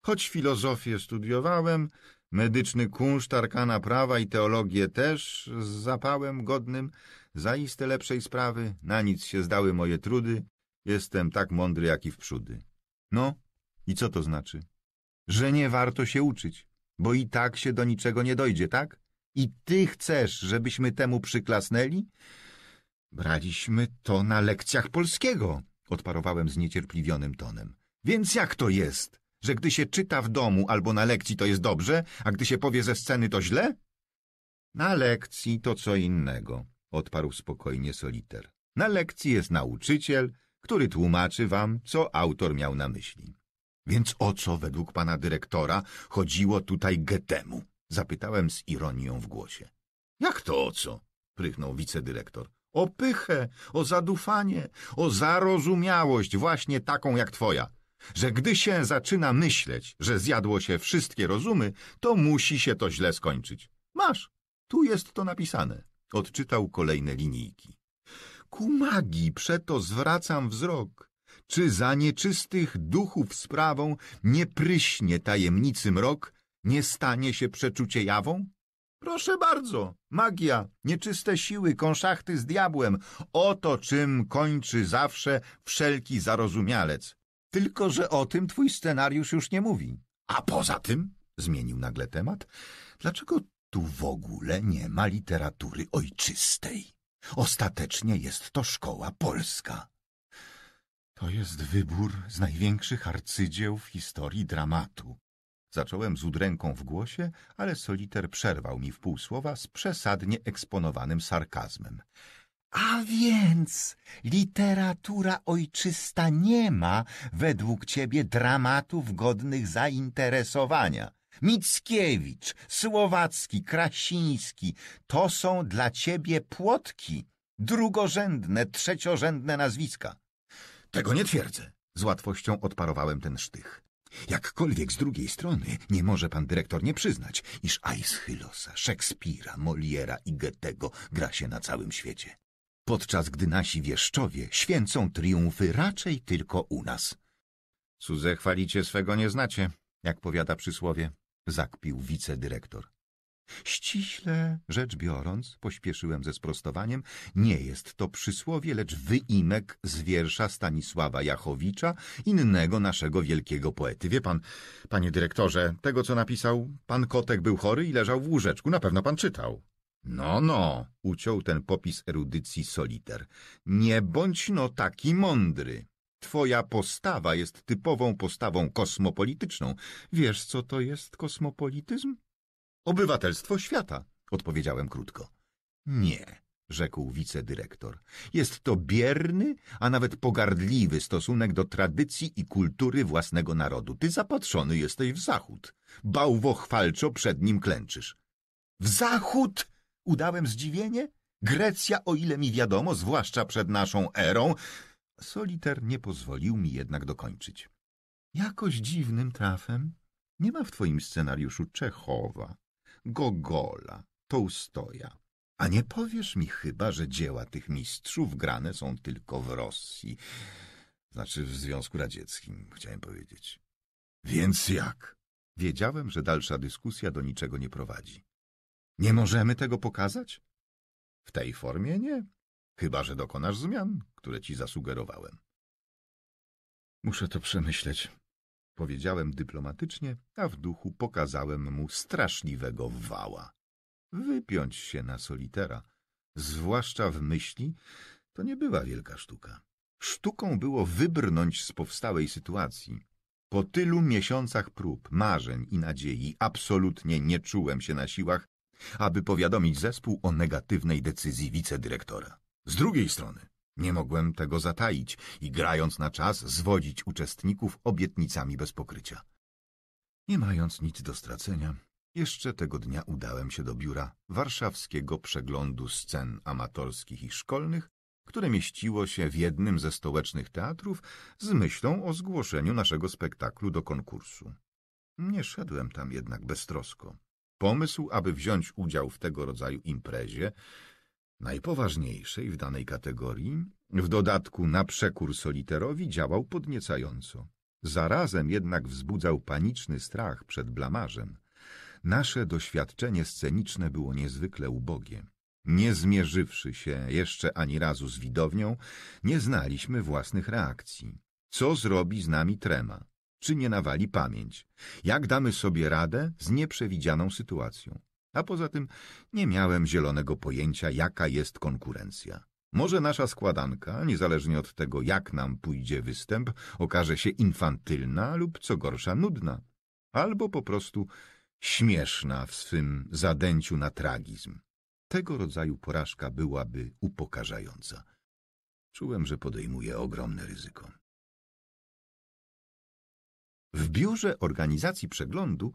Choć filozofię studiowałem, medyczny kunszt arkana prawa i teologię też z zapałem godnym, zaiste lepszej sprawy, na nic się zdały moje trudy, jestem tak mądry jak i wprzódy. No, i co to znaczy? Że nie warto się uczyć, bo i tak się do niczego nie dojdzie, tak? I ty chcesz, żebyśmy temu przyklasnęli? Braliśmy to na lekcjach polskiego, odparowałem zniecierpliwionym tonem. Więc jak to jest, że gdy się czyta w domu albo na lekcji to jest dobrze, a gdy się powie ze sceny to źle? Na lekcji to co innego, odparł spokojnie Soliter. Na lekcji jest nauczyciel, który tłumaczy wam, co autor miał na myśli. Więc o co według pana dyrektora chodziło tutaj Getemu? Zapytałem z ironią w głosie. Jak to o co? prychnął wicedyrektor o pychę, o zadufanie, o zarozumiałość właśnie taką jak twoja, że gdy się zaczyna myśleć, że zjadło się wszystkie rozumy, to musi się to źle skończyć. Masz, tu jest to napisane. Odczytał kolejne linijki. Ku magii przeto zwracam wzrok, czy za nieczystych duchów sprawą nie pryśnie tajemnicy mrok, nie stanie się przeczucie jawą? Proszę bardzo, magia, nieczyste siły, konszachty z diabłem. Oto czym kończy zawsze wszelki zarozumialec. Tylko, że o tym twój scenariusz już nie mówi. A poza tym, zmienił nagle temat, dlaczego tu w ogóle nie ma literatury ojczystej? Ostatecznie jest to szkoła polska. To jest wybór z największych arcydzieł w historii dramatu. Zacząłem z udręką w głosie, ale soliter przerwał mi w półsłowa, z przesadnie eksponowanym sarkazmem. A więc literatura ojczysta nie ma według ciebie dramatów godnych zainteresowania. Mickiewicz, Słowacki, Krasiński to są dla ciebie płotki, drugorzędne, trzeciorzędne nazwiska. Tego nie twierdzę. Z łatwością odparowałem ten sztych. Jakkolwiek z drugiej strony nie może pan dyrektor nie przyznać, iż Aeschylosa, Szekspira, Moliera i Goethego gra się na całym świecie. Podczas gdy nasi wieszczowie święcą triumfy raczej tylko u nas. Cudze chwalicie swego nie znacie, jak powiada przysłowie, zakpił wicedyrektor. Ściśle rzecz biorąc, pośpieszyłem ze sprostowaniem, nie jest to przysłowie, lecz wyimek z wiersza Stanisława Jachowicza, innego naszego wielkiego poety. Wie pan, panie dyrektorze, tego co napisał, pan Kotek był chory i leżał w łóżeczku, na pewno pan czytał. No, no, uciął ten popis erudycji soliter. Nie bądź no taki mądry. Twoja postawa jest typową postawą kosmopolityczną. Wiesz, co to jest kosmopolityzm? Obywatelstwo świata, odpowiedziałem krótko. Nie, rzekł wicedyrektor. Jest to bierny, a nawet pogardliwy stosunek do tradycji i kultury własnego narodu. Ty zapatrzony jesteś w zachód. Bałwochwalczo przed nim klęczysz. W zachód? Udałem zdziwienie. Grecja, o ile mi wiadomo, zwłaszcza przed naszą erą... Soliter nie pozwolił mi jednak dokończyć. Jakoś dziwnym trafem nie ma w twoim scenariuszu Czechowa, Gogola, Tołstoja. A nie powiesz mi chyba, że dzieła tych mistrzów grane są tylko w Rosji, znaczy w Związku Radzieckim, chciałem powiedzieć. Więc jak? Wiedziałem, że dalsza dyskusja do niczego nie prowadzi. Nie możemy tego pokazać? W tej formie nie, chyba że dokonasz zmian, które ci zasugerowałem. Muszę to przemyśleć, Powiedziałem dyplomatycznie, a w duchu pokazałem mu straszliwego wała. Wypiąć się na solitera, zwłaszcza w myśli, to nie była wielka sztuka. Sztuką było wybrnąć z powstałej sytuacji. Po tylu miesiącach prób, marzeń i nadziei absolutnie nie czułem się na siłach, aby powiadomić zespół o negatywnej decyzji wicedyrektora. Z drugiej strony nie mogłem tego zataić i grając na czas zwodzić uczestników obietnicami bez pokrycia. Nie mając nic do stracenia, jeszcze tego dnia udałem się do biura warszawskiego przeglądu scen amatorskich i szkolnych, które mieściło się w jednym ze stołecznych teatrów z myślą o zgłoszeniu naszego spektaklu do konkursu. Nie szedłem tam jednak beztrosko. Pomysł, aby wziąć udział w tego rodzaju imprezie, najpoważniejszej w danej kategorii, w dodatku na przekór soliterowi działał podniecająco. Zarazem jednak wzbudzał paniczny strach przed blamarzem. Nasze doświadczenie sceniczne było niezwykle ubogie. Nie zmierzywszy się jeszcze ani razu z widownią, nie znaliśmy własnych reakcji. Co zrobi z nami trema? Czy nie nawali pamięć? Jak damy sobie radę z nieprzewidzianą sytuacją? A poza tym nie miałem zielonego pojęcia, jaka jest konkurencja. Może nasza składanka, niezależnie od tego, jak nam pójdzie występ, okaże się infantylna lub, co gorsza, nudna. Albo po prostu śmieszna w swym zadęciu na tragizm. Tego rodzaju porażka byłaby upokarzająca. Czułem, że podejmuję ogromne ryzyko. W biurze organizacji przeglądu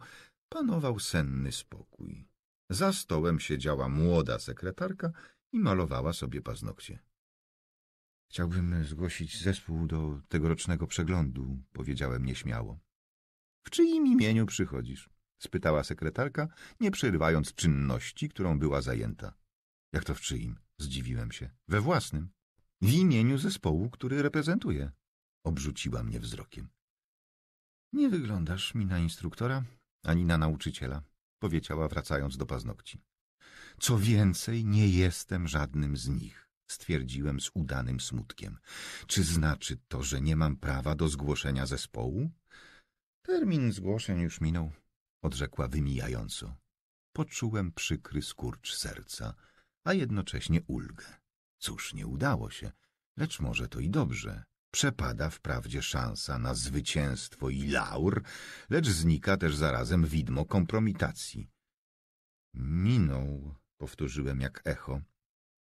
panował senny spokój. Za stołem siedziała młoda sekretarka i malowała sobie paznokcie. Chciałbym zgłosić zespół do tegorocznego przeglądu, powiedziałem nieśmiało. W czyim imieniu przychodzisz? spytała sekretarka, nie przerywając czynności, którą była zajęta. Jak to w czyim? zdziwiłem się. We własnym. W imieniu zespołu, który reprezentuję. Obrzuciła mnie wzrokiem. Nie wyglądasz mi na instruktora, ani na nauczyciela, powiedziała wracając do paznokci. Co więcej, nie jestem żadnym z nich, stwierdziłem z udanym smutkiem. Czy znaczy to, że nie mam prawa do zgłoszenia zespołu? Termin zgłoszeń już minął, odrzekła wymijająco. Poczułem przykry skurcz serca, a jednocześnie ulgę. Cóż, nie udało się, lecz może to i dobrze. Przepada wprawdzie szansa na zwycięstwo i laur, lecz znika też zarazem widmo kompromitacji. Minął, powtórzyłem jak echo.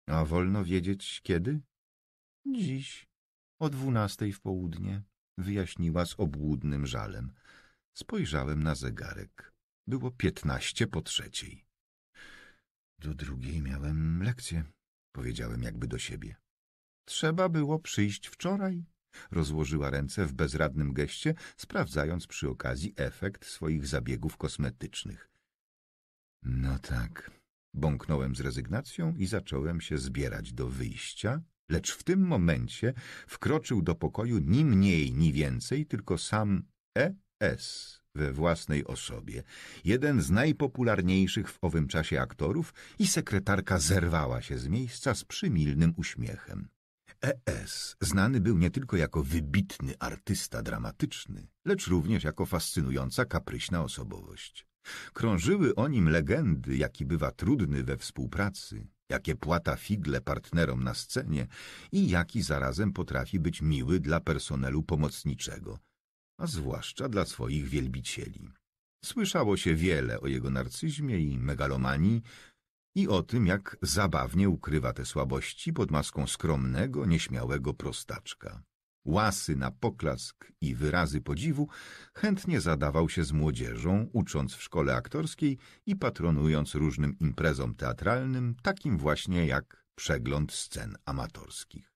A wolno wiedzieć kiedy? Dziś, o dwunastej w południe, wyjaśniła z obłudnym żalem. Spojrzałem na zegarek. Było piętnaście po trzeciej. Do drugiej miałem lekcję, powiedziałem jakby do siebie. Trzeba było przyjść wczoraj. Rozłożyła ręce w bezradnym geście, sprawdzając przy okazji efekt swoich zabiegów kosmetycznych. No tak, bąknąłem z rezygnacją i zacząłem się zbierać do wyjścia, lecz w tym momencie wkroczył do pokoju ni mniej, ni więcej, tylko sam E.S. we własnej osobie, jeden z najpopularniejszych w owym czasie aktorów i sekretarka zerwała się z miejsca z przymilnym uśmiechem. E.S. znany był nie tylko jako wybitny artysta dramatyczny, lecz również jako fascynująca, kapryśna osobowość. Krążyły o nim legendy, jaki bywa trudny we współpracy, jakie płata figle partnerom na scenie i jaki zarazem potrafi być miły dla personelu pomocniczego, a zwłaszcza dla swoich wielbicieli. Słyszało się wiele o jego narcyzmie i megalomanii, i o tym, jak zabawnie ukrywa te słabości pod maską skromnego, nieśmiałego prostaczka. Łasy na poklask i wyrazy podziwu chętnie zadawał się z młodzieżą, ucząc w szkole aktorskiej i patronując różnym imprezom teatralnym, takim właśnie jak przegląd scen amatorskich.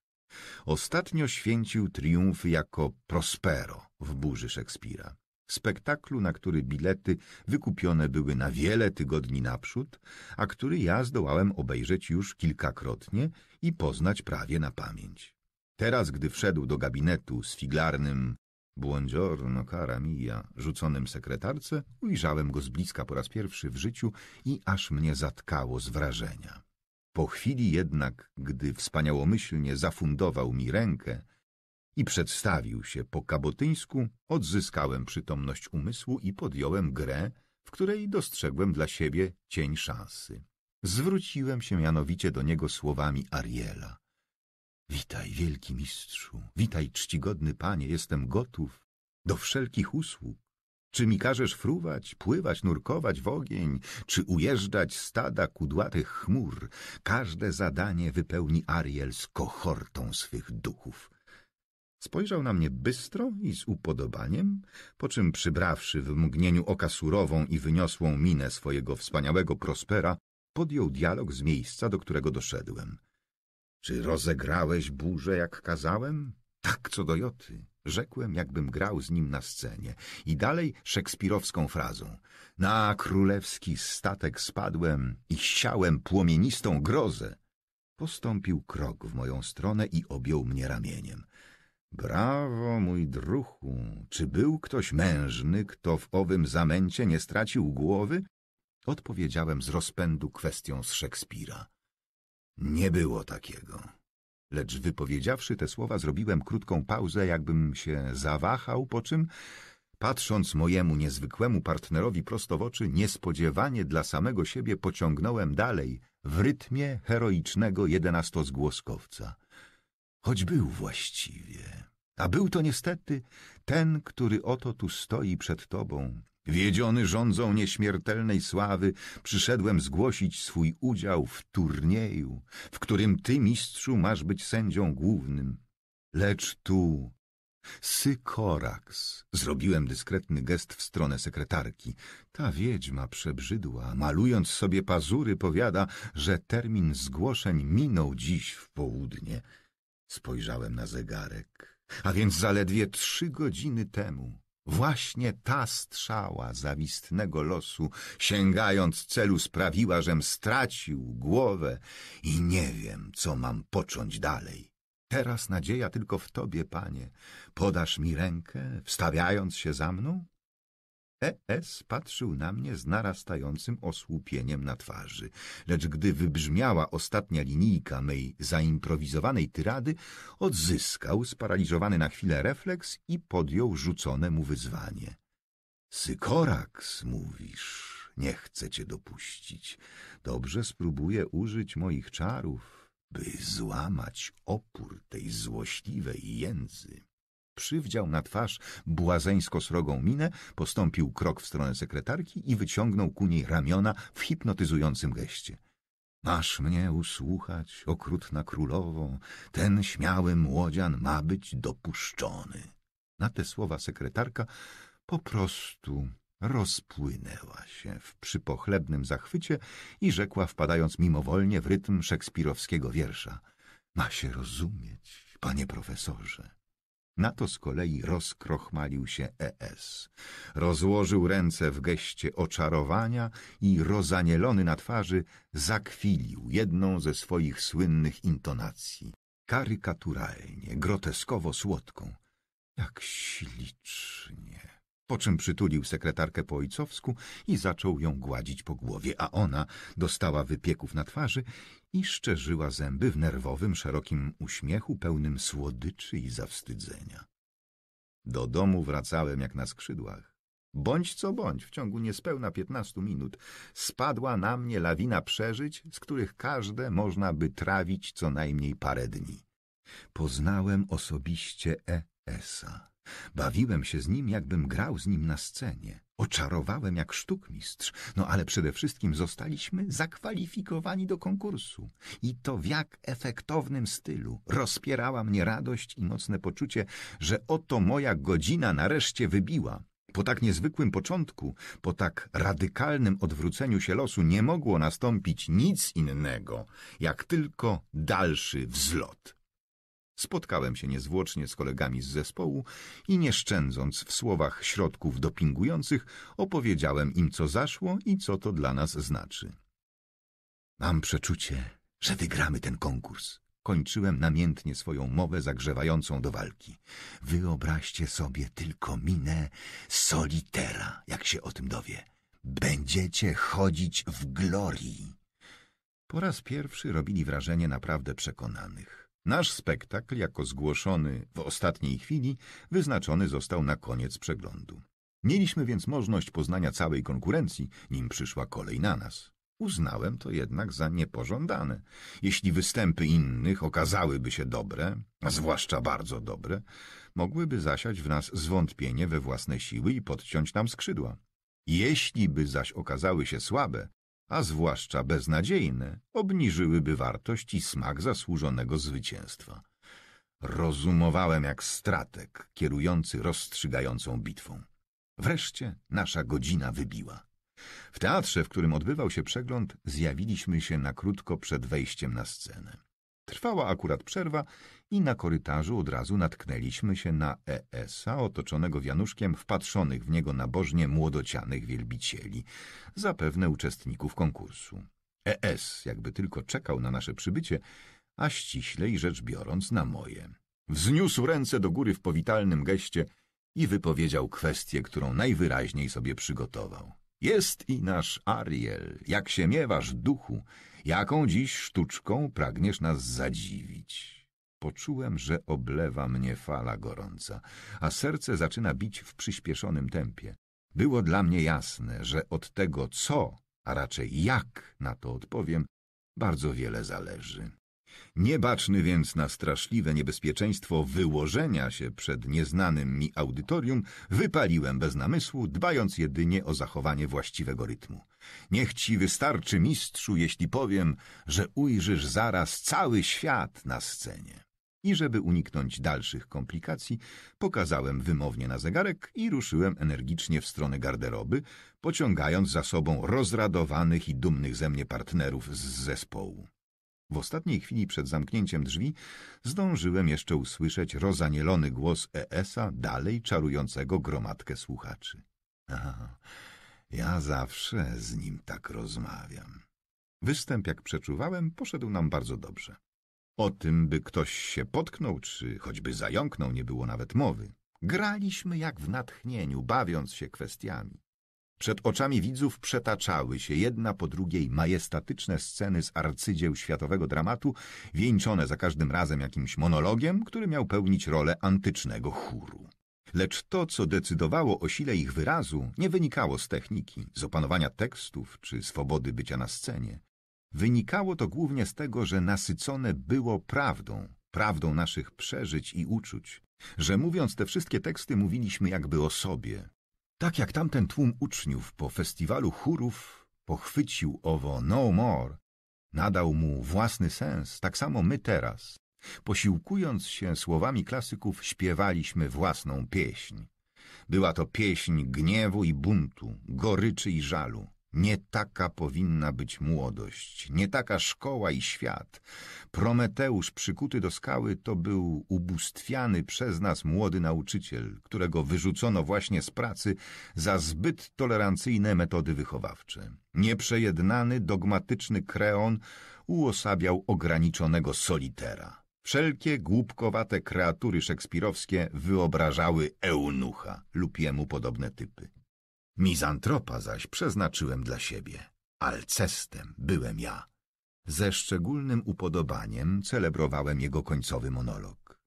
Ostatnio święcił triumfy jako Prospero w burzy Szekspira spektaklu, na który bilety wykupione były na wiele tygodni naprzód, a który ja zdołałem obejrzeć już kilkakrotnie i poznać prawie na pamięć. Teraz, gdy wszedł do gabinetu z figlarnym Buongiorno, cara mia, rzuconym sekretarce, ujrzałem go z bliska po raz pierwszy w życiu i aż mnie zatkało z wrażenia. Po chwili jednak, gdy wspaniałomyślnie zafundował mi rękę, i przedstawił się po kabotyńsku, odzyskałem przytomność umysłu i podjąłem grę, w której dostrzegłem dla siebie cień szansy. Zwróciłem się mianowicie do niego słowami Ariela. Witaj, wielki mistrzu, witaj, czcigodny panie, jestem gotów do wszelkich usług. Czy mi każesz fruwać, pływać, nurkować w ogień, czy ujeżdżać stada kudłatych chmur? Każde zadanie wypełni Ariel z kohortą swych duchów. Spojrzał na mnie bystro i z upodobaniem, po czym przybrawszy w mgnieniu oka surową i wyniosłą minę swojego wspaniałego Prospera, podjął dialog z miejsca, do którego doszedłem. Czy rozegrałeś burzę, jak kazałem? Tak, co do joty. Rzekłem, jakbym grał z nim na scenie. I dalej szekspirowską frazą. Na królewski statek spadłem i siałem płomienistą grozę. Postąpił krok w moją stronę i objął mnie ramieniem. Brawo, mój druhu, czy był ktoś mężny, kto w owym zamęcie nie stracił głowy? Odpowiedziałem z rozpędu kwestią z Szekspira. Nie było takiego. Lecz wypowiedziawszy te słowa, zrobiłem krótką pauzę, jakbym się zawahał, po czym, patrząc mojemu niezwykłemu partnerowi prosto w oczy, niespodziewanie dla samego siebie pociągnąłem dalej, w rytmie heroicznego jedenastozgłoskowca choć był właściwie. A był to niestety ten, który oto tu stoi przed tobą. Wiedziony rządzą nieśmiertelnej sławy, przyszedłem zgłosić swój udział w turnieju, w którym ty, mistrzu, masz być sędzią głównym. Lecz tu, Sykoraks. Zrobiłem dyskretny gest w stronę sekretarki. Ta wiedźma przebrzydła, malując sobie pazury, powiada, że termin zgłoszeń minął dziś w południe. Spojrzałem na zegarek, a więc zaledwie trzy godziny temu. Właśnie ta strzała zawistnego losu, sięgając celu, sprawiła, żem stracił głowę i nie wiem, co mam począć dalej. Teraz nadzieja tylko w Tobie, Panie. Podasz mi rękę, wstawiając się za mną? E.S. patrzył na mnie z narastającym osłupieniem na twarzy, lecz gdy wybrzmiała ostatnia linijka mej zaimprowizowanej tyrady, odzyskał sparaliżowany na chwilę refleks i podjął rzucone mu wyzwanie. Sykoraks, mówisz, nie chcę cię dopuścić. Dobrze spróbuję użyć moich czarów, by złamać opór tej złośliwej jędzy. Przywdział na twarz błazeńsko srogą minę, postąpił krok w stronę sekretarki i wyciągnął ku niej ramiona w hipnotyzującym geście. Masz mnie usłuchać, okrutna królowo, ten śmiały młodzian ma być dopuszczony. Na te słowa sekretarka po prostu rozpłynęła się w przypochlebnym zachwycie i rzekła, wpadając mimowolnie w rytm szekspirowskiego wiersza. Ma się rozumieć, panie profesorze. Na to z kolei rozkrochmalił się ES. Rozłożył ręce w geście oczarowania i rozanielony na twarzy zakwilił jedną ze swoich słynnych intonacji. Karykaturalnie, groteskowo słodką. Jak ślicznie. Po czym przytulił sekretarkę po ojcowsku i zaczął ją gładzić po głowie, a ona dostała wypieków na twarzy i szczerzyła zęby w nerwowym, szerokim uśmiechu pełnym słodyczy i zawstydzenia. Do domu wracałem jak na skrzydłach. Bądź co bądź, w ciągu niespełna piętnastu minut spadła na mnie lawina przeżyć, z których każde można by trawić co najmniej parę dni. Poznałem osobiście E.S.a. Bawiłem się z nim, jakbym grał z nim na scenie. Oczarowałem jak sztukmistrz, no ale przede wszystkim zostaliśmy zakwalifikowani do konkursu. I to w jak efektownym stylu. Rozpierała mnie radość i mocne poczucie, że oto moja godzina nareszcie wybiła. Po tak niezwykłym początku, po tak radykalnym odwróceniu się losu nie mogło nastąpić nic innego, jak tylko dalszy wzlot. Spotkałem się niezwłocznie z kolegami z zespołu i nie szczędząc w słowach środków dopingujących, opowiedziałem im, co zaszło i co to dla nas znaczy. Mam przeczucie, że wygramy ten konkurs. Kończyłem namiętnie swoją mowę zagrzewającą do walki. Wyobraźcie sobie tylko minę solitera, jak się o tym dowie. Będziecie chodzić w glorii. Po raz pierwszy robili wrażenie naprawdę przekonanych. Nasz spektakl, jako zgłoszony w ostatniej chwili, wyznaczony został na koniec przeglądu. Mieliśmy więc możliwość poznania całej konkurencji, nim przyszła kolej na nas. Uznałem to jednak za niepożądane. Jeśli występy innych okazałyby się dobre, a zwłaszcza bardzo dobre, mogłyby zasiać w nas zwątpienie we własne siły i podciąć nam skrzydła. Jeśli by zaś okazały się słabe, a zwłaszcza beznadziejne, obniżyłyby wartość i smak zasłużonego zwycięstwa. Rozumowałem jak stratek kierujący rozstrzygającą bitwą. Wreszcie nasza godzina wybiła. W teatrze, w którym odbywał się przegląd, zjawiliśmy się na krótko przed wejściem na scenę. Trwała akurat przerwa i na korytarzu od razu natknęliśmy się na es otoczonego wianuszkiem wpatrzonych w niego nabożnie młodocianych wielbicieli, zapewne uczestników konkursu. ES jakby tylko czekał na nasze przybycie, a ściślej rzecz biorąc na moje. Wzniósł ręce do góry w powitalnym geście i wypowiedział kwestię, którą najwyraźniej sobie przygotował. Jest i nasz Ariel, jak się miewasz, duchu, Jaką dziś sztuczką pragniesz nas zadziwić? Poczułem, że oblewa mnie fala gorąca, a serce zaczyna bić w przyspieszonym tempie. Było dla mnie jasne, że od tego co, a raczej jak na to odpowiem, bardzo wiele zależy. Niebaczny więc na straszliwe niebezpieczeństwo wyłożenia się przed nieznanym mi audytorium, wypaliłem bez namysłu, dbając jedynie o zachowanie właściwego rytmu. Niech ci wystarczy, mistrzu, jeśli powiem, że ujrzysz zaraz cały świat na scenie. I żeby uniknąć dalszych komplikacji, pokazałem wymownie na zegarek i ruszyłem energicznie w stronę garderoby, pociągając za sobą rozradowanych i dumnych ze mnie partnerów z zespołu. W ostatniej chwili przed zamknięciem drzwi zdążyłem jeszcze usłyszeć rozanielony głos es dalej czarującego gromadkę słuchaczy. Aha, ja zawsze z nim tak rozmawiam. Występ, jak przeczuwałem, poszedł nam bardzo dobrze. O tym, by ktoś się potknął, czy choćby zająknął, nie było nawet mowy. Graliśmy jak w natchnieniu, bawiąc się kwestiami. Przed oczami widzów przetaczały się jedna po drugiej majestatyczne sceny z arcydzieł światowego dramatu, wieńczone za każdym razem jakimś monologiem, który miał pełnić rolę antycznego chóru. Lecz to, co decydowało o sile ich wyrazu, nie wynikało z techniki, z opanowania tekstów czy swobody bycia na scenie. Wynikało to głównie z tego, że nasycone było prawdą, prawdą naszych przeżyć i uczuć, że mówiąc te wszystkie teksty mówiliśmy jakby o sobie, tak jak tamten tłum uczniów po festiwalu chórów pochwycił owo no more, nadał mu własny sens, tak samo my teraz. Posiłkując się słowami klasyków, śpiewaliśmy własną pieśń. Była to pieśń gniewu i buntu, goryczy i żalu. Nie taka powinna być młodość, nie taka szkoła i świat. Prometeusz przykuty do skały to był ubóstwiany przez nas młody nauczyciel, którego wyrzucono właśnie z pracy za zbyt tolerancyjne metody wychowawcze. Nieprzejednany, dogmatyczny kreon uosabiał ograniczonego solitera. Wszelkie głupkowate kreatury szekspirowskie wyobrażały eunucha lub jemu podobne typy. Mizantropa zaś przeznaczyłem dla siebie. Alcestem byłem ja. Ze szczególnym upodobaniem celebrowałem jego końcowy monolog.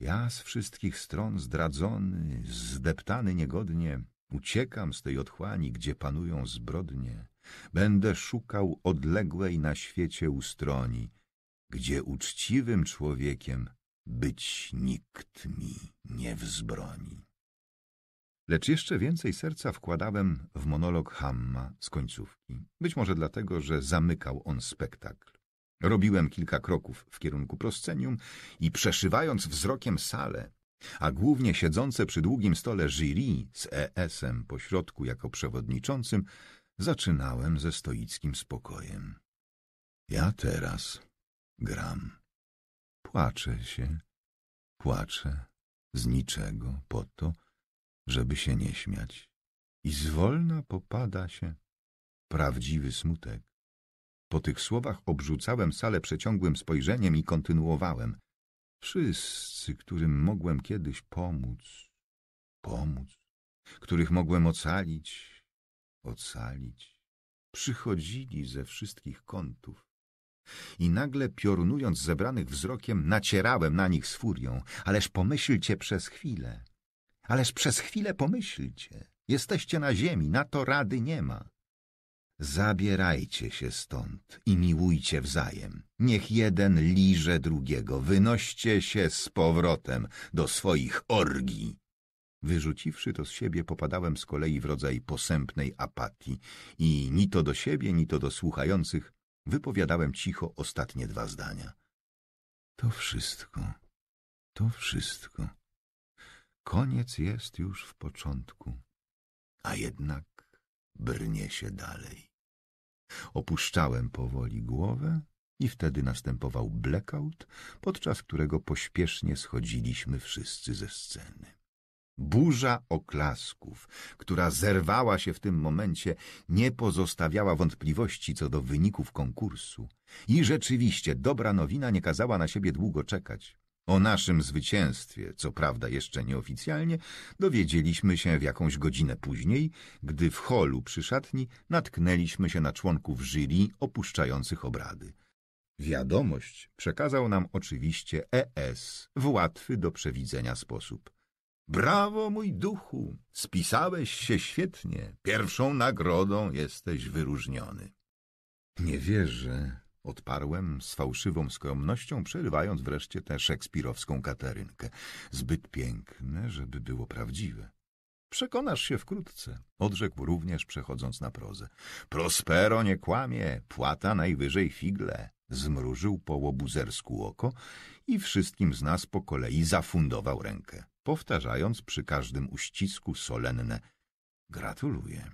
Ja z wszystkich stron zdradzony, zdeptany niegodnie, uciekam z tej otchłani, gdzie panują zbrodnie. Będę szukał odległej na świecie ustroni, gdzie uczciwym człowiekiem być nikt mi nie wzbroni. Lecz jeszcze więcej serca wkładałem w monolog Hamma z końcówki. Być może dlatego, że zamykał on spektakl. Robiłem kilka kroków w kierunku proscenium i przeszywając wzrokiem salę, a głównie siedzące przy długim stole jury z ES-em pośrodku jako przewodniczącym, zaczynałem ze stoickim spokojem. Ja teraz gram. Płaczę się, płaczę z niczego po to, żeby się nie śmiać. I zwolna popada się prawdziwy smutek. Po tych słowach obrzucałem salę przeciągłym spojrzeniem i kontynuowałem. Wszyscy, którym mogłem kiedyś pomóc, pomóc, których mogłem ocalić, ocalić, przychodzili ze wszystkich kątów. I nagle, piorunując zebranych wzrokiem, nacierałem na nich z furią. Ależ pomyślcie przez chwilę. Ależ przez chwilę pomyślcie. Jesteście na ziemi, na to rady nie ma. Zabierajcie się stąd i miłujcie wzajem. Niech jeden liże drugiego. Wynoście się z powrotem do swoich orgii. Wyrzuciwszy to z siebie, popadałem z kolei w rodzaj posępnej apatii i ni to do siebie, ni to do słuchających wypowiadałem cicho ostatnie dwa zdania. To wszystko, to wszystko. Koniec jest już w początku, a jednak brnie się dalej. Opuszczałem powoli głowę i wtedy następował blackout, podczas którego pośpiesznie schodziliśmy wszyscy ze sceny. Burza oklasków, która zerwała się w tym momencie, nie pozostawiała wątpliwości co do wyników konkursu. I rzeczywiście dobra nowina nie kazała na siebie długo czekać. O naszym zwycięstwie, co prawda jeszcze nieoficjalnie, dowiedzieliśmy się w jakąś godzinę później, gdy w holu przy szatni natknęliśmy się na członków jury opuszczających obrady. Wiadomość przekazał nam oczywiście ES w łatwy do przewidzenia sposób. Brawo, mój duchu! Spisałeś się świetnie. Pierwszą nagrodą jesteś wyróżniony. Nie wierzę, Odparłem z fałszywą skromnością, przerywając wreszcie tę szekspirowską Katarynkę. Zbyt piękne, żeby było prawdziwe. Przekonasz się wkrótce, odrzekł również, przechodząc na prozę. Prospero nie kłamie, płata najwyżej figle. Zmrużył po łobuzersku oko i wszystkim z nas po kolei zafundował rękę, powtarzając przy każdym uścisku solenne. Gratuluję.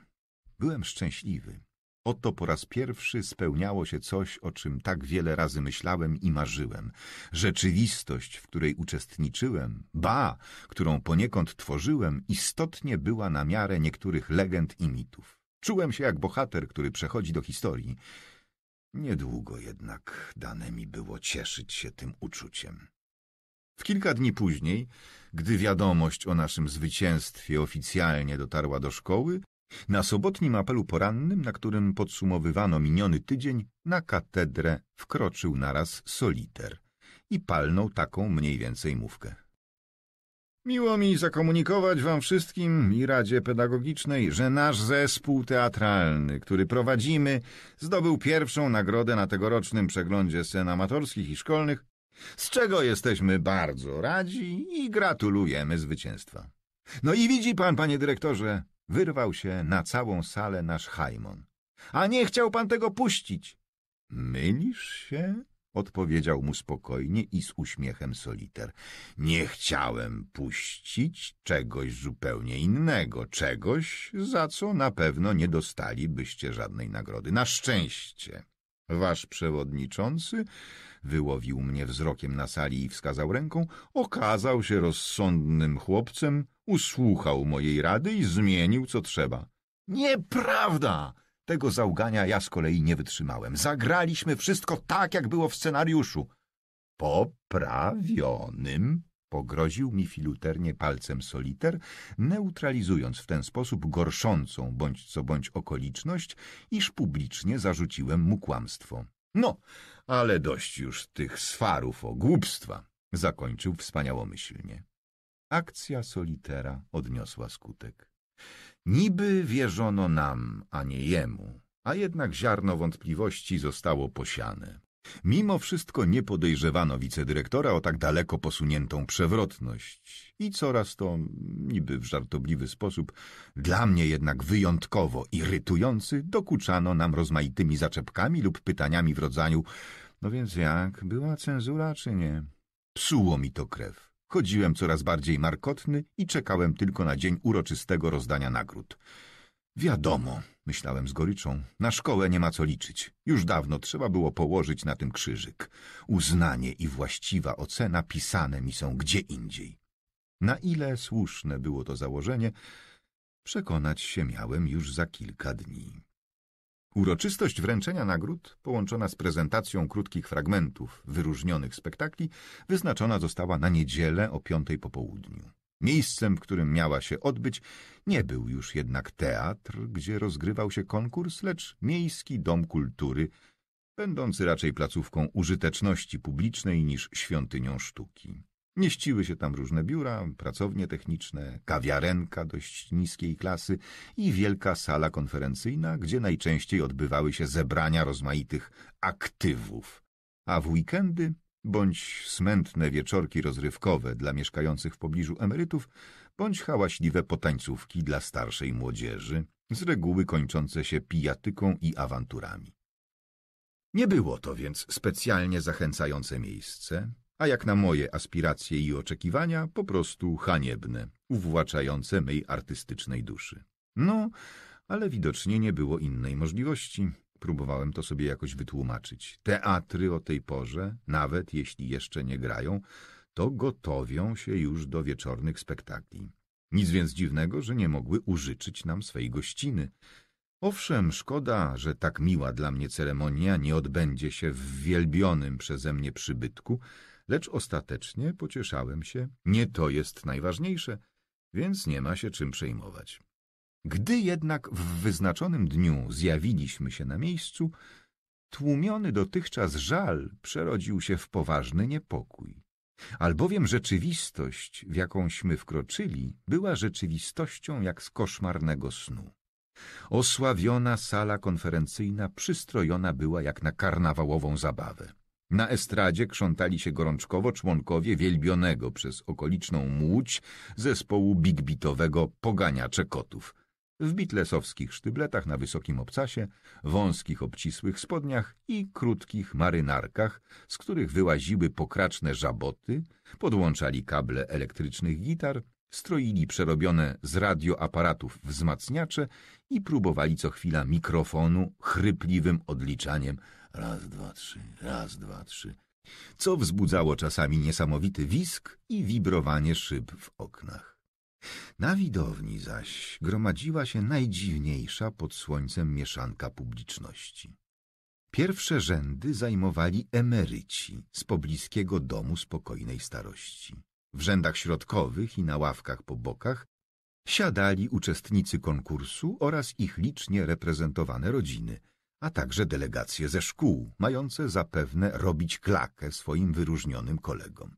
Byłem szczęśliwy. Oto po raz pierwszy spełniało się coś, o czym tak wiele razy myślałem i marzyłem. Rzeczywistość, w której uczestniczyłem, ba, którą poniekąd tworzyłem, istotnie była na miarę niektórych legend i mitów. Czułem się jak bohater, który przechodzi do historii. Niedługo jednak dane mi było cieszyć się tym uczuciem. W kilka dni później, gdy wiadomość o naszym zwycięstwie oficjalnie dotarła do szkoły, na sobotnim apelu porannym, na którym podsumowywano miniony tydzień, na katedrę wkroczył naraz soliter i palnął taką mniej więcej mówkę. Miło mi zakomunikować wam wszystkim i Radzie Pedagogicznej, że nasz zespół teatralny, który prowadzimy, zdobył pierwszą nagrodę na tegorocznym przeglądzie scen amatorskich i szkolnych, z czego jesteśmy bardzo radzi i gratulujemy zwycięstwa. No i widzi pan, panie dyrektorze, Wyrwał się na całą salę nasz Hajmon. A nie chciał pan tego puścić! Mylisz się? Odpowiedział mu spokojnie i z uśmiechem soliter. Nie chciałem puścić czegoś zupełnie innego, czegoś, za co na pewno nie dostalibyście żadnej nagrody. Na szczęście, wasz przewodniczący wyłowił mnie wzrokiem na sali i wskazał ręką, okazał się rozsądnym chłopcem, usłuchał mojej rady i zmienił co trzeba. Nieprawda! Tego załgania ja z kolei nie wytrzymałem. Zagraliśmy wszystko tak, jak było w scenariuszu. Poprawionym, pogroził mi filuternie palcem soliter, neutralizując w ten sposób gorszącą bądź co bądź okoliczność, iż publicznie zarzuciłem mu kłamstwo. No, ale dość już tych swarów o głupstwa, zakończył wspaniałomyślnie. Akcja solitera odniosła skutek. Niby wierzono nam, a nie jemu, a jednak ziarno wątpliwości zostało posiane. Mimo wszystko nie podejrzewano wicedyrektora o tak daleko posuniętą przewrotność i coraz to, niby w żartobliwy sposób, dla mnie jednak wyjątkowo irytujący, dokuczano nam rozmaitymi zaczepkami lub pytaniami w rodzaju no więc jak, była cenzura czy nie? Psuło mi to krew. Chodziłem coraz bardziej markotny i czekałem tylko na dzień uroczystego rozdania nagród. Wiadomo, myślałem z goryczą, na szkołę nie ma co liczyć. Już dawno trzeba było położyć na tym krzyżyk. Uznanie i właściwa ocena pisane mi są gdzie indziej. Na ile słuszne było to założenie, przekonać się miałem już za kilka dni. Uroczystość wręczenia nagród, połączona z prezentacją krótkich fragmentów wyróżnionych spektakli, wyznaczona została na niedzielę o piątej po południu. Miejscem, w którym miała się odbyć, nie był już jednak teatr, gdzie rozgrywał się konkurs, lecz miejski dom kultury, będący raczej placówką użyteczności publicznej niż świątynią sztuki. Mieściły się tam różne biura, pracownie techniczne, kawiarenka dość niskiej klasy i wielka sala konferencyjna, gdzie najczęściej odbywały się zebrania rozmaitych aktywów, a w weekendy bądź smętne wieczorki rozrywkowe dla mieszkających w pobliżu emerytów, bądź hałaśliwe potańcówki dla starszej młodzieży, z reguły kończące się pijatyką i awanturami. Nie było to więc specjalnie zachęcające miejsce, a jak na moje aspiracje i oczekiwania, po prostu haniebne, uwłaczające mej artystycznej duszy. No, ale widocznie nie było innej możliwości. Próbowałem to sobie jakoś wytłumaczyć. Teatry o tej porze, nawet jeśli jeszcze nie grają, to gotowią się już do wieczornych spektakli. Nic więc dziwnego, że nie mogły użyczyć nam swej gościny. Owszem, szkoda, że tak miła dla mnie ceremonia nie odbędzie się w wielbionym przeze mnie przybytku, lecz ostatecznie pocieszałem się, nie to jest najważniejsze, więc nie ma się czym przejmować. Gdy jednak w wyznaczonym dniu zjawiliśmy się na miejscu, tłumiony dotychczas żal przerodził się w poważny niepokój. Albowiem rzeczywistość, w jakąśmy wkroczyli, była rzeczywistością jak z koszmarnego snu. Osławiona sala konferencyjna przystrojona była jak na karnawałową zabawę. Na estradzie krzątali się gorączkowo członkowie wielbionego przez okoliczną młódź zespołu bigbitowego Poganiacze Kotów – w bitlesowskich sztybletach na wysokim obcasie, wąskich obcisłych spodniach i krótkich marynarkach, z których wyłaziły pokraczne żaboty, podłączali kable elektrycznych gitar, stroili przerobione z radioaparatów wzmacniacze i próbowali co chwila mikrofonu chrypliwym odliczaniem raz, dwa, trzy, raz, dwa, trzy, co wzbudzało czasami niesamowity wisk i wibrowanie szyb w oknach. Na widowni zaś gromadziła się najdziwniejsza pod słońcem mieszanka publiczności. Pierwsze rzędy zajmowali emeryci z pobliskiego domu spokojnej starości. W rzędach środkowych i na ławkach po bokach siadali uczestnicy konkursu oraz ich licznie reprezentowane rodziny, a także delegacje ze szkół, mające zapewne robić klakę swoim wyróżnionym kolegom.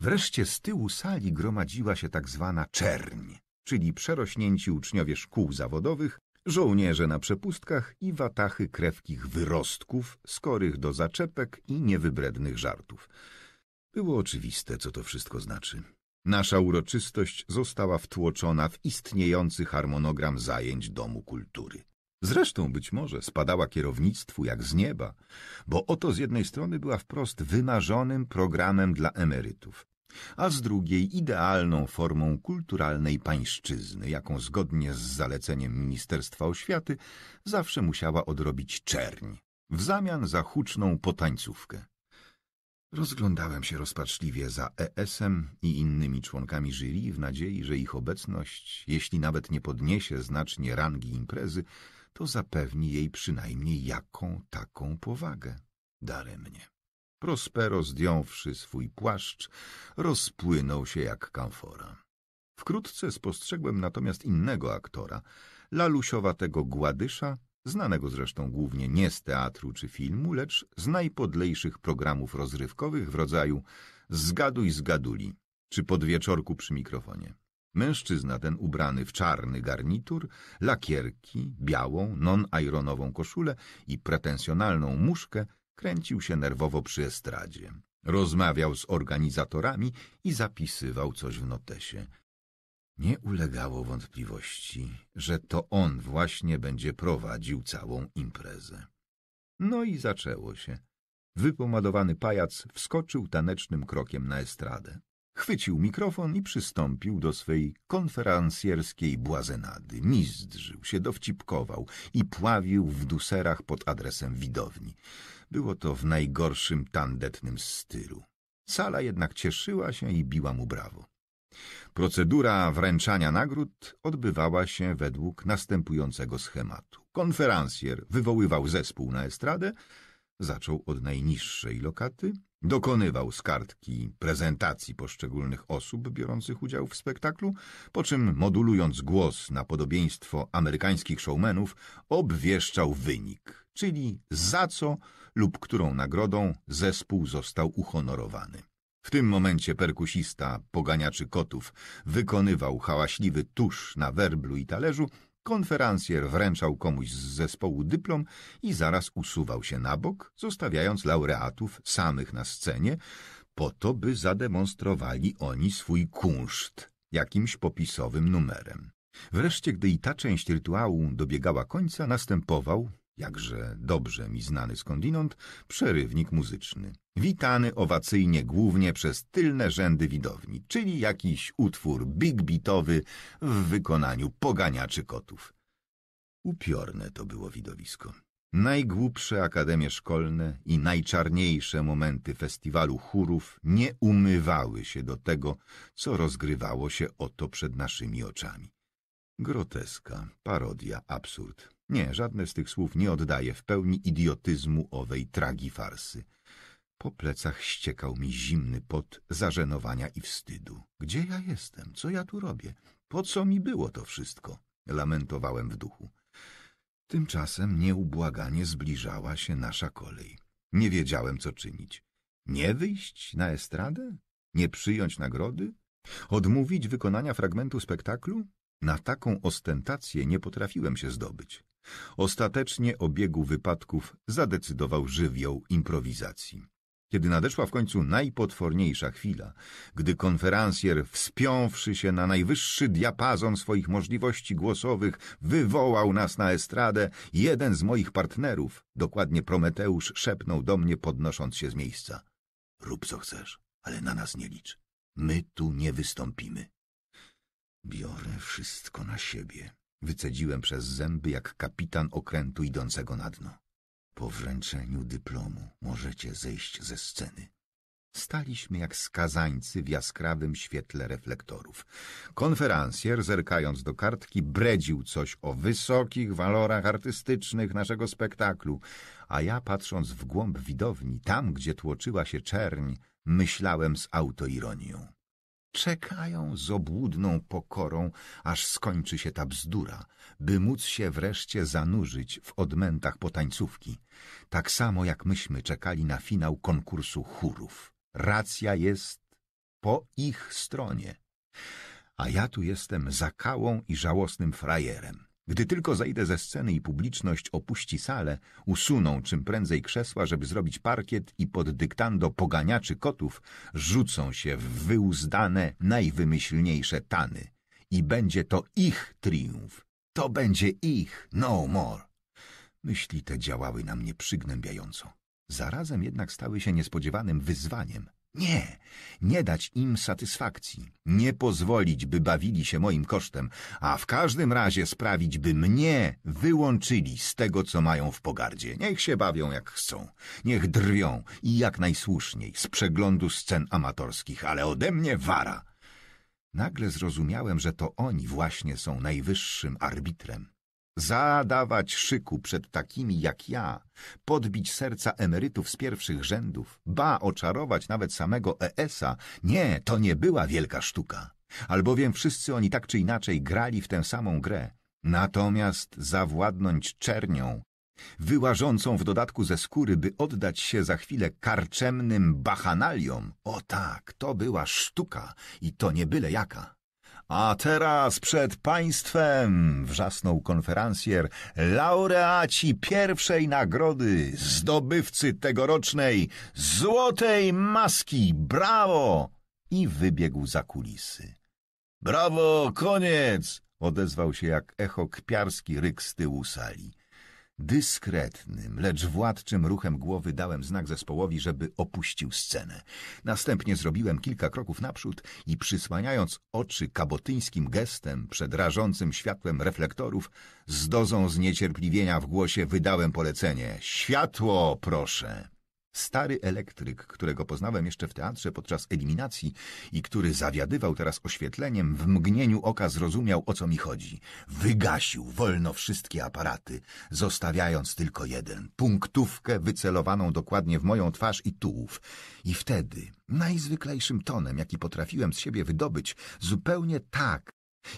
Wreszcie z tyłu sali gromadziła się tak zwana czerń, czyli przerośnięci uczniowie szkół zawodowych, żołnierze na przepustkach i watachy krewkich wyrostków, skorych do zaczepek i niewybrednych żartów. Było oczywiste, co to wszystko znaczy. Nasza uroczystość została wtłoczona w istniejący harmonogram zajęć Domu Kultury. Zresztą być może spadała kierownictwu jak z nieba, bo oto z jednej strony była wprost wymarzonym programem dla emerytów, a z drugiej idealną formą kulturalnej pańszczyzny, jaką zgodnie z zaleceniem Ministerstwa Oświaty zawsze musiała odrobić czerń, w zamian za huczną potańcówkę. Rozglądałem się rozpaczliwie za ES-em i innymi członkami jury w nadziei, że ich obecność, jeśli nawet nie podniesie znacznie rangi imprezy, to zapewni jej przynajmniej jaką taką powagę. Daremnie. Prospero, zdjąwszy swój płaszcz, rozpłynął się jak kamfora. Wkrótce spostrzegłem natomiast innego aktora, lalusiowatego Gładysza, znanego zresztą głównie nie z teatru czy filmu, lecz z najpodlejszych programów rozrywkowych w rodzaju Zgaduj zgaduli, czy podwieczorku przy mikrofonie. Mężczyzna ten ubrany w czarny garnitur, lakierki, białą, non-ironową koszulę i pretensjonalną muszkę kręcił się nerwowo przy estradzie. Rozmawiał z organizatorami i zapisywał coś w notesie. Nie ulegało wątpliwości, że to on właśnie będzie prowadził całą imprezę. No i zaczęło się. Wypomadowany pajac wskoczył tanecznym krokiem na estradę. Chwycił mikrofon i przystąpił do swej konferansjerskiej błazenady. Mizdrzył się, dowcipkował i pławił w duserach pod adresem widowni. Było to w najgorszym tandetnym stylu. Sala jednak cieszyła się i biła mu brawo. Procedura wręczania nagród odbywała się według następującego schematu. Konferansjer wywoływał zespół na estradę, zaczął od najniższej lokaty – Dokonywał z kartki prezentacji poszczególnych osób biorących udział w spektaklu, po czym modulując głos na podobieństwo amerykańskich showmenów, obwieszczał wynik, czyli za co lub którą nagrodą zespół został uhonorowany. W tym momencie perkusista, poganiaczy kotów, wykonywał hałaśliwy tusz na werblu i talerzu, konferencjer wręczał komuś z zespołu dyplom i zaraz usuwał się na bok, zostawiając laureatów samych na scenie, po to, by zademonstrowali oni swój kunszt jakimś popisowym numerem. Wreszcie, gdy i ta część rytuału dobiegała końca, następował, jakże dobrze mi znany skądinąd, przerywnik muzyczny, witany owacyjnie głównie przez tylne rzędy widowni, czyli jakiś utwór big beatowy w wykonaniu poganiaczy kotów. Upiorne to było widowisko. Najgłupsze akademie szkolne i najczarniejsze momenty festiwalu chórów nie umywały się do tego, co rozgrywało się oto przed naszymi oczami. Groteska, parodia, absurd. Nie, żadne z tych słów nie oddaje w pełni idiotyzmu owej tragi farsy. Po plecach ściekał mi zimny pot zażenowania i wstydu. Gdzie ja jestem? Co ja tu robię? Po co mi było to wszystko? Lamentowałem w duchu. Tymczasem nieubłaganie zbliżała się nasza kolej. Nie wiedziałem, co czynić. Nie wyjść na estradę? Nie przyjąć nagrody? Odmówić wykonania fragmentu spektaklu? Na taką ostentację nie potrafiłem się zdobyć. Ostatecznie o biegu wypadków zadecydował żywioł improwizacji. Kiedy nadeszła w końcu najpotworniejsza chwila, gdy konferansjer, wspiąwszy się na najwyższy diapazon swoich możliwości głosowych, wywołał nas na estradę, jeden z moich partnerów, dokładnie Prometeusz, szepnął do mnie, podnosząc się z miejsca. Rób co chcesz, ale na nas nie licz. My tu nie wystąpimy. Biorę wszystko na siebie, Wycedziłem przez zęby jak kapitan okrętu idącego na dno. Po wręczeniu dyplomu możecie zejść ze sceny. Staliśmy jak skazańcy w jaskrawym świetle reflektorów. Konferansjer, zerkając do kartki, bredził coś o wysokich walorach artystycznych naszego spektaklu, a ja, patrząc w głąb widowni, tam, gdzie tłoczyła się czerń, myślałem z autoironią. Czekają z obłudną pokorą, aż skończy się ta bzdura, by móc się wreszcie zanurzyć w odmętach potańcówki, tak samo jak myśmy czekali na finał konkursu chórów. Racja jest po ich stronie, a ja tu jestem zakałą i żałosnym frajerem. Gdy tylko zejdę ze sceny i publiczność opuści salę, usuną czym prędzej krzesła, żeby zrobić parkiet i pod dyktando poganiaczy kotów rzucą się w wyuzdane, najwymyślniejsze tany. I będzie to ich triumf. To będzie ich, no more. Myśli te działały na mnie przygnębiająco. Zarazem jednak stały się niespodziewanym wyzwaniem. Nie, nie dać im satysfakcji, nie pozwolić, by bawili się moim kosztem, a w każdym razie sprawić, by mnie wyłączyli z tego, co mają w pogardzie. Niech się bawią jak chcą, niech drwią i jak najsłuszniej z przeglądu scen amatorskich, ale ode mnie wara. Nagle zrozumiałem, że to oni właśnie są najwyższym arbitrem zadawać szyku przed takimi jak ja, podbić serca emerytów z pierwszych rzędów, ba, oczarować nawet samego Esa. Nie, to nie była wielka sztuka, albowiem wszyscy oni tak czy inaczej grali w tę samą grę. Natomiast zawładnąć czernią, wyłażącą w dodatku ze skóry, by oddać się za chwilę karczemnym bachanaliom, o tak, to była sztuka i to nie byle jaka. A teraz przed państwem, wrzasnął konferansjer laureaci pierwszej nagrody, zdobywcy tegorocznej złotej maski, brawo! I wybiegł za kulisy. Brawo, koniec! odezwał się jak echo kpiarski ryk z tyłu sali. Dyskretnym, lecz władczym ruchem głowy dałem znak zespołowi, żeby opuścił scenę. Następnie zrobiłem kilka kroków naprzód i przysłaniając oczy kabotyńskim gestem przed rażącym światłem reflektorów, z dozą zniecierpliwienia w głosie wydałem polecenie. Światło, proszę! Stary elektryk, którego poznałem jeszcze w teatrze podczas eliminacji i który zawiadywał teraz oświetleniem, w mgnieniu oka zrozumiał, o co mi chodzi. Wygasił wolno wszystkie aparaty, zostawiając tylko jeden, punktówkę wycelowaną dokładnie w moją twarz i tułów. I wtedy, najzwyklejszym tonem, jaki potrafiłem z siebie wydobyć, zupełnie tak,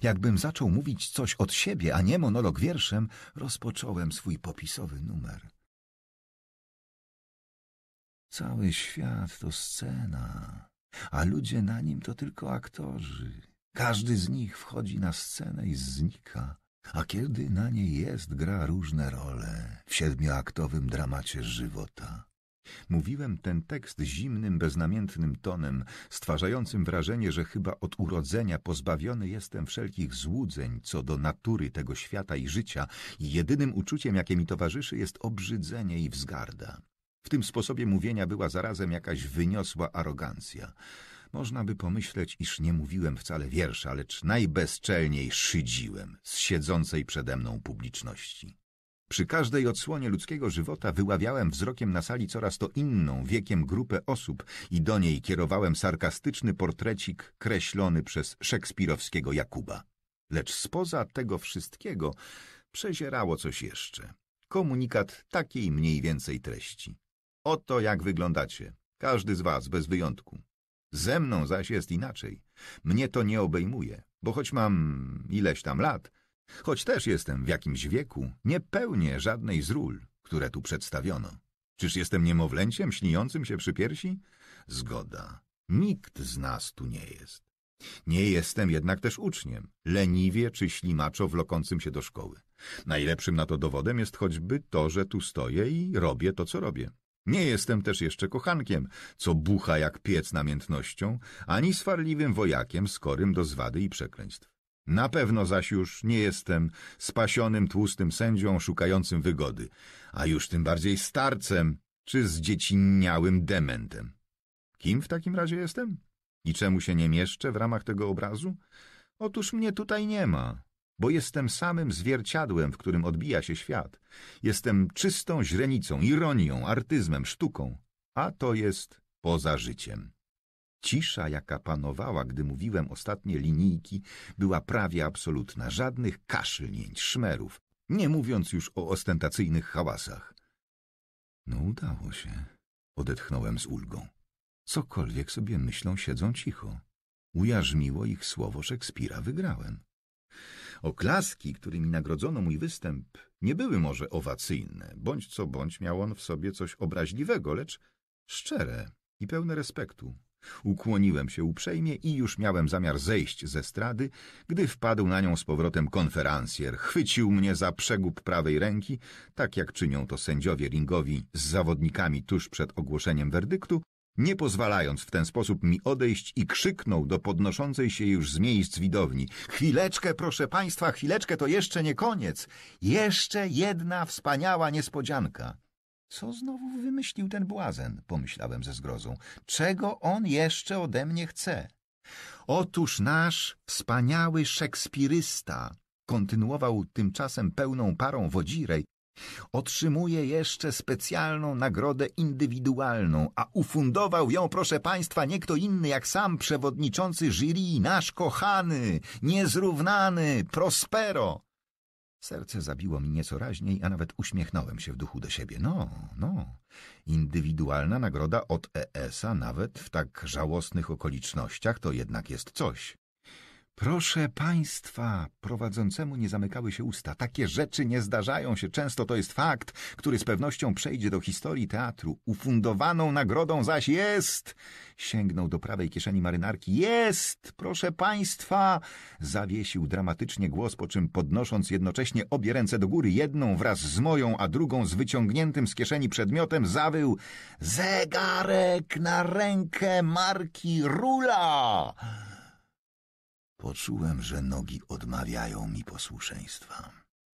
jakbym zaczął mówić coś od siebie, a nie monolog wierszem, rozpocząłem swój popisowy numer. Cały świat to scena, a ludzie na nim to tylko aktorzy. Każdy z nich wchodzi na scenę i znika, a kiedy na niej jest, gra różne role w siedmioaktowym dramacie żywota. Mówiłem ten tekst zimnym, beznamiętnym tonem, stwarzającym wrażenie, że chyba od urodzenia pozbawiony jestem wszelkich złudzeń co do natury tego świata i życia i jedynym uczuciem, jakie mi towarzyszy, jest obrzydzenie i wzgarda. W tym sposobie mówienia była zarazem jakaś wyniosła arogancja. Można by pomyśleć, iż nie mówiłem wcale wiersza, lecz najbezczelniej szydziłem z siedzącej przede mną publiczności. Przy każdej odsłonie ludzkiego żywota wyławiałem wzrokiem na sali coraz to inną, wiekiem grupę osób i do niej kierowałem sarkastyczny portrecik kreślony przez szekspirowskiego Jakuba. Lecz spoza tego wszystkiego przezierało coś jeszcze. Komunikat takiej mniej więcej treści. Oto jak wyglądacie, każdy z was bez wyjątku. Ze mną zaś jest inaczej. Mnie to nie obejmuje, bo choć mam ileś tam lat, choć też jestem w jakimś wieku, nie pełnię żadnej z ról, które tu przedstawiono. Czyż jestem niemowlęciem śniącym się przy piersi? Zgoda. Nikt z nas tu nie jest. Nie jestem jednak też uczniem, leniwie czy ślimaczo wlokącym się do szkoły. Najlepszym na to dowodem jest choćby to, że tu stoję i robię to, co robię. Nie jestem też jeszcze kochankiem, co bucha jak piec namiętnością, ani swarliwym wojakiem skorym do zwady i przekleństw. Na pewno zaś już nie jestem spasionym, tłustym sędzią szukającym wygody, a już tym bardziej starcem czy zdziecinniałym dementem. Kim w takim razie jestem? I czemu się nie mieszczę w ramach tego obrazu? Otóż mnie tutaj nie ma bo jestem samym zwierciadłem, w którym odbija się świat. Jestem czystą źrenicą, ironią, artyzmem, sztuką, a to jest poza życiem. Cisza, jaka panowała, gdy mówiłem ostatnie linijki, była prawie absolutna. Żadnych kaszlnięć, szmerów, nie mówiąc już o ostentacyjnych hałasach. No udało się, odetchnąłem z ulgą. Cokolwiek sobie myślą, siedzą cicho. Ujarzmiło ich słowo Szekspira, wygrałem. Oklaski, którymi nagrodzono mój występ, nie były może owacyjne, bądź co bądź miał on w sobie coś obraźliwego, lecz szczere i pełne respektu. Ukłoniłem się uprzejmie i już miałem zamiar zejść ze strady, gdy wpadł na nią z powrotem konferansjer. Chwycił mnie za przegub prawej ręki, tak jak czynią to sędziowie ringowi z zawodnikami tuż przed ogłoszeniem werdyktu, nie pozwalając w ten sposób mi odejść i krzyknął do podnoszącej się już z miejsc widowni. Chwileczkę, proszę państwa, chwileczkę, to jeszcze nie koniec. Jeszcze jedna wspaniała niespodzianka. Co znowu wymyślił ten błazen, pomyślałem ze zgrozą. Czego on jeszcze ode mnie chce? Otóż nasz wspaniały szekspirysta, kontynuował tymczasem pełną parą wodzirej, Otrzymuje jeszcze specjalną nagrodę indywidualną, a ufundował ją, proszę państwa, nie kto inny jak sam przewodniczący jury, nasz kochany, niezrównany Prospero. Serce zabiło mi nieco raźniej, a nawet uśmiechnąłem się w duchu do siebie. No, no, indywidualna nagroda od ES-a nawet w tak żałosnych okolicznościach to jednak jest coś. Proszę państwa, prowadzącemu nie zamykały się usta. Takie rzeczy nie zdarzają się. Często to jest fakt, który z pewnością przejdzie do historii teatru. Ufundowaną nagrodą zaś jest! Sięgnął do prawej kieszeni marynarki. Jest! Proszę państwa! Zawiesił dramatycznie głos, po czym podnosząc jednocześnie obie ręce do góry, jedną wraz z moją, a drugą z wyciągniętym z kieszeni przedmiotem, zawył Zegarek na rękę marki Rula! Poczułem, że nogi odmawiają mi posłuszeństwa.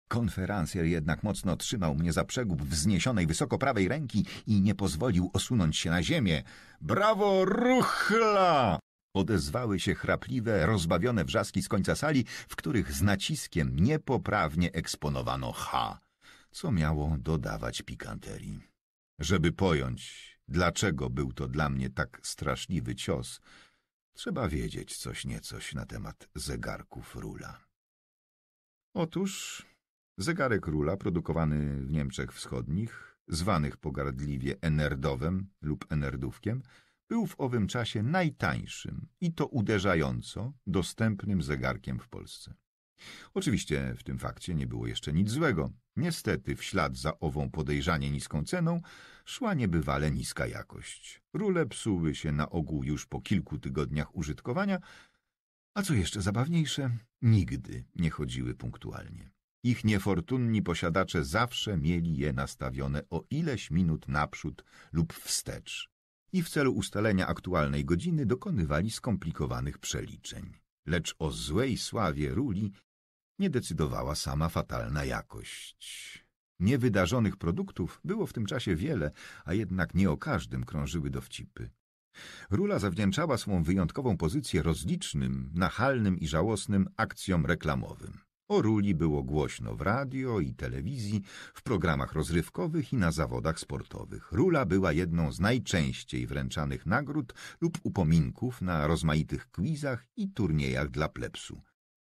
Konferencjer jednak mocno trzymał mnie za przegub wzniesionej wysoko prawej ręki i nie pozwolił osunąć się na ziemię. Brawo, ruchla! Odezwały się chrapliwe, rozbawione wrzaski z końca sali, w których z naciskiem niepoprawnie eksponowano H, co miało dodawać pikanterii. Żeby pojąć, dlaczego był to dla mnie tak straszliwy cios, Trzeba wiedzieć coś niecoś na temat zegarków Rula. Otóż zegarek Rula, produkowany w Niemczech Wschodnich, zwanych pogardliwie enerdowem lub enerdówkiem, był w owym czasie najtańszym i to uderzająco dostępnym zegarkiem w Polsce. Oczywiście w tym fakcie nie było jeszcze nic złego. Niestety, w ślad za ową podejrzanie niską ceną, szła niebywale niska jakość. Rule psuły się na ogół już po kilku tygodniach użytkowania, a co jeszcze zabawniejsze, nigdy nie chodziły punktualnie. Ich niefortunni posiadacze zawsze mieli je nastawione o ileś minut naprzód lub wstecz i w celu ustalenia aktualnej godziny dokonywali skomplikowanych przeliczeń. Lecz o złej sławie ruli nie decydowała sama fatalna jakość. Niewydarzonych produktów było w tym czasie wiele, a jednak nie o każdym krążyły dowcipy. Rula zawdzięczała swą wyjątkową pozycję rozlicznym, nachalnym i żałosnym akcjom reklamowym. O Ruli było głośno w radio i telewizji, w programach rozrywkowych i na zawodach sportowych. Rula była jedną z najczęściej wręczanych nagród lub upominków na rozmaitych quizach i turniejach dla plepsu.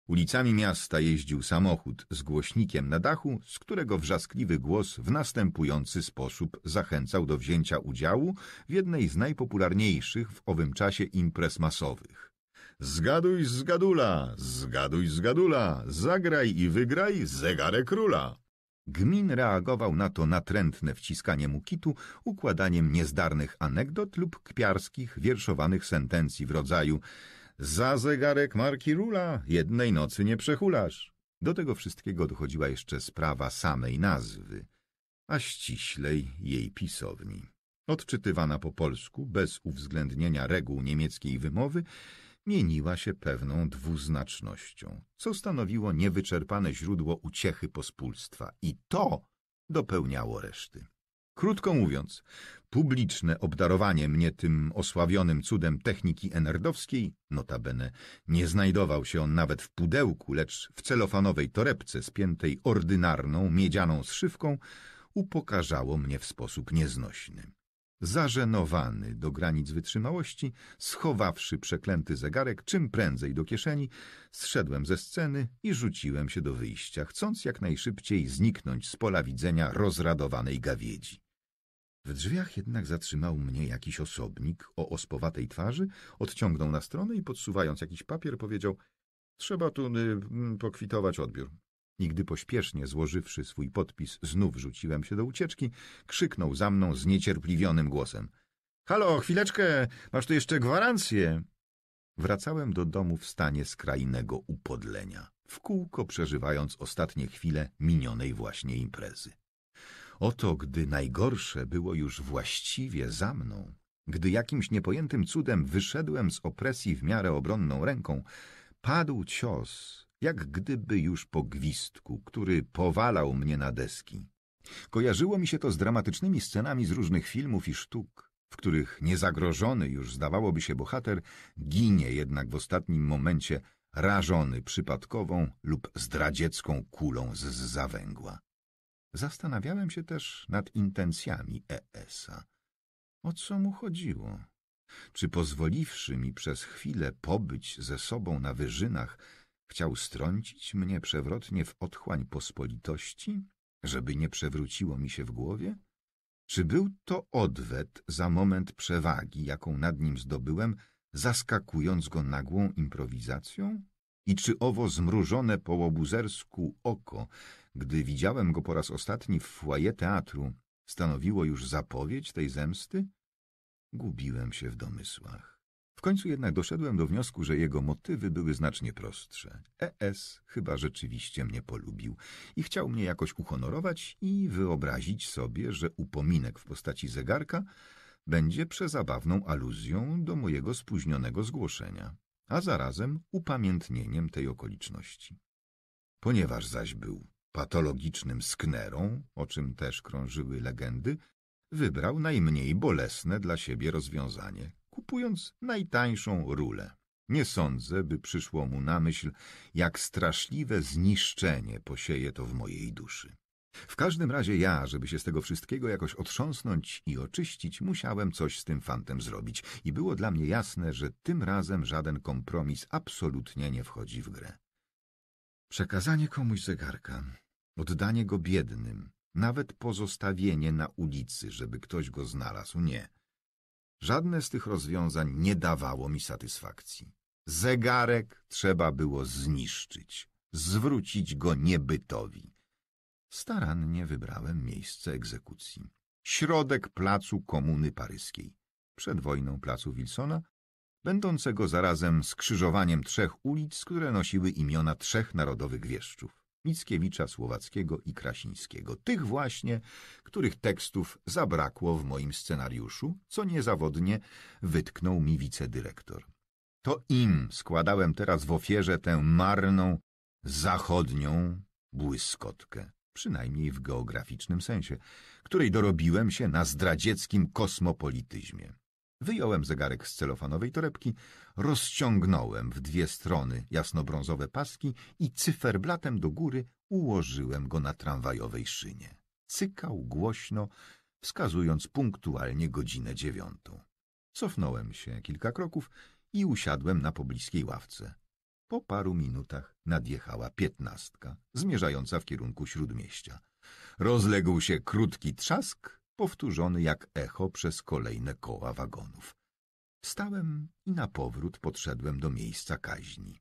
Ulicami miasta jeździł samochód z głośnikiem na dachu, z którego wrzaskliwy głos w następujący sposób zachęcał do wzięcia udziału w jednej z najpopularniejszych w owym czasie imprez masowych. Zgaduj z gadula, zgaduj z gadula, zagraj i wygraj zegarek króla. Gmin reagował na to natrętne wciskanie mu kitu układaniem niezdarnych anegdot lub kpiarskich, wierszowanych sentencji w rodzaju za zegarek marki Rula jednej nocy nie przehulasz. Do tego wszystkiego dochodziła jeszcze sprawa samej nazwy, a ściślej jej pisowni. Odczytywana po polsku, bez uwzględnienia reguł niemieckiej wymowy, mieniła się pewną dwuznacznością, co stanowiło niewyczerpane źródło uciechy pospólstwa i to dopełniało reszty. Krótko mówiąc, publiczne obdarowanie mnie tym osławionym cudem techniki enerdowskiej, notabene nie znajdował się on nawet w pudełku, lecz w celofanowej torebce spiętej ordynarną, miedzianą zszywką, upokarzało mnie w sposób nieznośny. Zażenowany do granic wytrzymałości, schowawszy przeklęty zegarek czym prędzej do kieszeni, zszedłem ze sceny i rzuciłem się do wyjścia, chcąc jak najszybciej zniknąć z pola widzenia rozradowanej gawiedzi. W drzwiach jednak zatrzymał mnie jakiś osobnik o ospowatej twarzy, odciągnął na stronę i podsuwając jakiś papier powiedział — Trzeba tu y, mm, pokwitować odbiór. I gdy pośpiesznie złożywszy swój podpis znów rzuciłem się do ucieczki, krzyknął za mną zniecierpliwionym głosem — Halo, chwileczkę, masz tu jeszcze gwarancję! Wracałem do domu w stanie skrajnego upodlenia, w kółko przeżywając ostatnie chwile minionej właśnie imprezy. Oto, gdy najgorsze było już właściwie za mną, gdy jakimś niepojętym cudem wyszedłem z opresji w miarę obronną ręką, padł cios, jak gdyby już po gwistku, który powalał mnie na deski. Kojarzyło mi się to z dramatycznymi scenami z różnych filmów i sztuk, w których niezagrożony już zdawałoby się bohater ginie jednak w ostatnim momencie rażony przypadkową lub zdradziecką kulą z zawęgła. Zastanawiałem się też nad intencjami Esa. O co mu chodziło? Czy pozwoliwszy mi przez chwilę pobyć ze sobą na wyżynach, chciał strącić mnie przewrotnie w otchłań pospolitości, żeby nie przewróciło mi się w głowie? Czy był to odwet za moment przewagi, jaką nad nim zdobyłem, zaskakując go nagłą improwizacją? I czy owo zmrużone po łobuzersku oko gdy widziałem go po raz ostatni w foyer teatru, stanowiło już zapowiedź tej zemsty? Gubiłem się w domysłach. W końcu jednak doszedłem do wniosku, że jego motywy były znacznie prostsze. ES chyba rzeczywiście mnie polubił i chciał mnie jakoś uhonorować i wyobrazić sobie, że upominek w postaci zegarka będzie przezabawną aluzją do mojego spóźnionego zgłoszenia, a zarazem upamiętnieniem tej okoliczności. Ponieważ zaś był patologicznym sknerą, o czym też krążyły legendy, wybrał najmniej bolesne dla siebie rozwiązanie, kupując najtańszą rulę. Nie sądzę, by przyszło mu na myśl, jak straszliwe zniszczenie posieje to w mojej duszy. W każdym razie ja, żeby się z tego wszystkiego jakoś otrząsnąć i oczyścić, musiałem coś z tym fantem zrobić i było dla mnie jasne, że tym razem żaden kompromis absolutnie nie wchodzi w grę. Przekazanie komuś zegarka Oddanie go biednym, nawet pozostawienie na ulicy, żeby ktoś go znalazł, nie. Żadne z tych rozwiązań nie dawało mi satysfakcji. Zegarek trzeba było zniszczyć, zwrócić go niebytowi. Starannie wybrałem miejsce egzekucji. Środek placu Komuny Paryskiej, przed wojną placu Wilsona, będącego zarazem skrzyżowaniem trzech ulic, które nosiły imiona trzech narodowych wieszczów. Mickiewicza, Słowackiego i Krasińskiego, tych właśnie, których tekstów zabrakło w moim scenariuszu, co niezawodnie wytknął mi wicedyrektor. To im składałem teraz w ofierze tę marną, zachodnią błyskotkę, przynajmniej w geograficznym sensie, której dorobiłem się na zdradzieckim kosmopolityzmie. Wyjąłem zegarek z celofanowej torebki, rozciągnąłem w dwie strony jasnobrązowe paski i cyferblatem do góry ułożyłem go na tramwajowej szynie. Cykał głośno, wskazując punktualnie godzinę dziewiątą. Cofnąłem się kilka kroków i usiadłem na pobliskiej ławce. Po paru minutach nadjechała piętnastka, zmierzająca w kierunku śródmieścia. Rozległ się krótki trzask powtórzony jak echo przez kolejne koła wagonów. Wstałem i na powrót podszedłem do miejsca kaźni.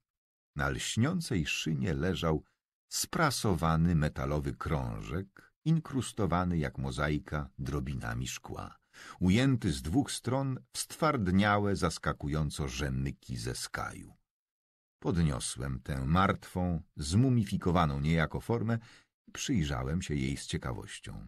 Na lśniącej szynie leżał sprasowany metalowy krążek, inkrustowany jak mozaika drobinami szkła, ujęty z dwóch stron w stwardniałe, zaskakująco rzemyki ze skaju. Podniosłem tę martwą, zmumifikowaną niejako formę i przyjrzałem się jej z ciekawością.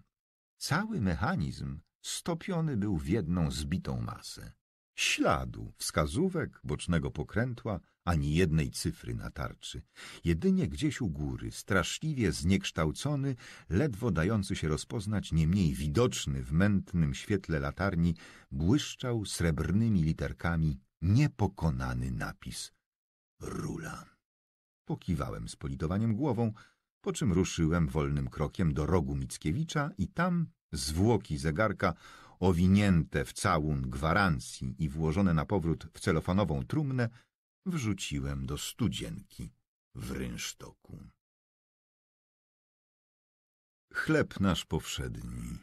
Cały mechanizm stopiony był w jedną zbitą masę. Śladu, wskazówek, bocznego pokrętła, ani jednej cyfry na tarczy. Jedynie gdzieś u góry, straszliwie zniekształcony, ledwo dający się rozpoznać, niemniej widoczny w mętnym świetle latarni, błyszczał srebrnymi literkami niepokonany napis. Rula. Pokiwałem z politowaniem głową, po czym ruszyłem wolnym krokiem do rogu Mickiewicza i tam zwłoki zegarka owinięte w całun gwarancji i włożone na powrót w celofanową trumnę wrzuciłem do studzienki w rynsztoku. Chleb nasz powszedni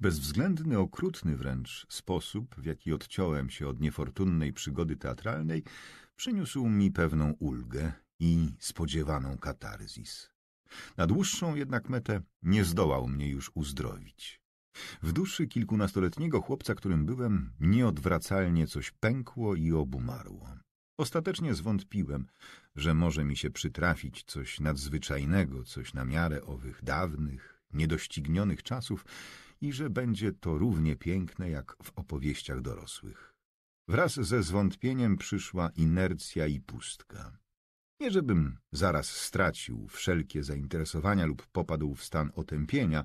Bezwzględny, okrutny wręcz sposób, w jaki odciąłem się od niefortunnej przygody teatralnej, przyniósł mi pewną ulgę, i spodziewaną katarzis. Na dłuższą jednak metę nie zdołał mnie już uzdrowić. W duszy kilkunastoletniego chłopca, którym byłem, nieodwracalnie coś pękło i obumarło. Ostatecznie zwątpiłem, że może mi się przytrafić coś nadzwyczajnego, coś na miarę owych dawnych, niedoścignionych czasów i że będzie to równie piękne jak w opowieściach dorosłych. Wraz ze zwątpieniem przyszła inercja i pustka. Nie żebym zaraz stracił wszelkie zainteresowania lub popadł w stan otępienia.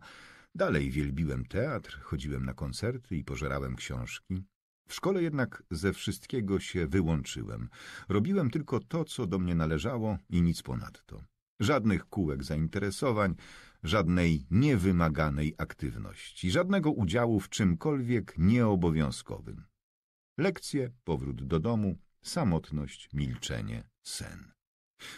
Dalej wielbiłem teatr, chodziłem na koncerty i pożerałem książki. W szkole jednak ze wszystkiego się wyłączyłem. Robiłem tylko to, co do mnie należało i nic ponadto. Żadnych kółek zainteresowań, żadnej niewymaganej aktywności, żadnego udziału w czymkolwiek nieobowiązkowym. Lekcje, powrót do domu, samotność, milczenie, sen.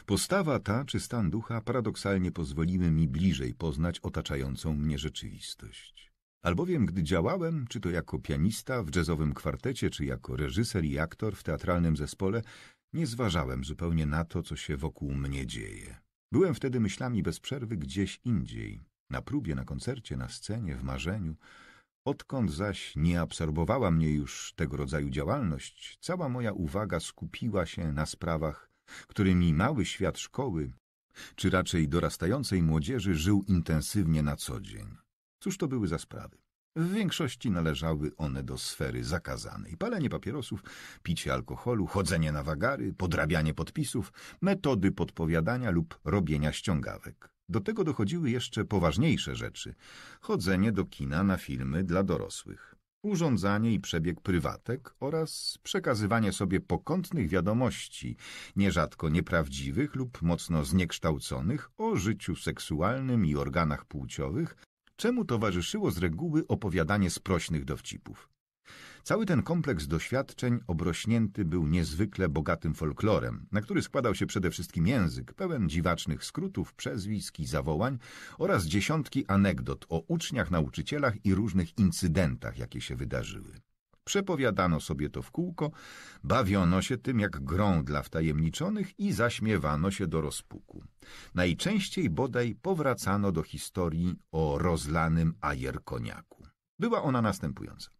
Postawa ta czy stan ducha paradoksalnie pozwoliły mi bliżej poznać otaczającą mnie rzeczywistość. Albowiem gdy działałem, czy to jako pianista w jazzowym kwartecie, czy jako reżyser i aktor w teatralnym zespole, nie zważałem zupełnie na to, co się wokół mnie dzieje. Byłem wtedy myślami bez przerwy gdzieś indziej, na próbie, na koncercie, na scenie, w marzeniu. Odkąd zaś nie absorbowała mnie już tego rodzaju działalność, cała moja uwaga skupiła się na sprawach którymi mały świat szkoły, czy raczej dorastającej młodzieży, żył intensywnie na co dzień. Cóż to były za sprawy? W większości należały one do sfery zakazanej. Palenie papierosów, picie alkoholu, chodzenie na wagary, podrabianie podpisów, metody podpowiadania lub robienia ściągawek. Do tego dochodziły jeszcze poważniejsze rzeczy. Chodzenie do kina na filmy dla dorosłych urządzanie i przebieg prywatek oraz przekazywanie sobie pokątnych wiadomości, nierzadko nieprawdziwych lub mocno zniekształconych, o życiu seksualnym i organach płciowych, czemu towarzyszyło z reguły opowiadanie sprośnych dowcipów. Cały ten kompleks doświadczeń obrośnięty był niezwykle bogatym folklorem, na który składał się przede wszystkim język, pełen dziwacznych skrótów, przezwisk i zawołań oraz dziesiątki anegdot o uczniach, nauczycielach i różnych incydentach, jakie się wydarzyły. Przepowiadano sobie to w kółko, bawiono się tym jak grą dla wtajemniczonych i zaśmiewano się do rozpuku. Najczęściej bodaj powracano do historii o rozlanym koniaku. Była ona następująca.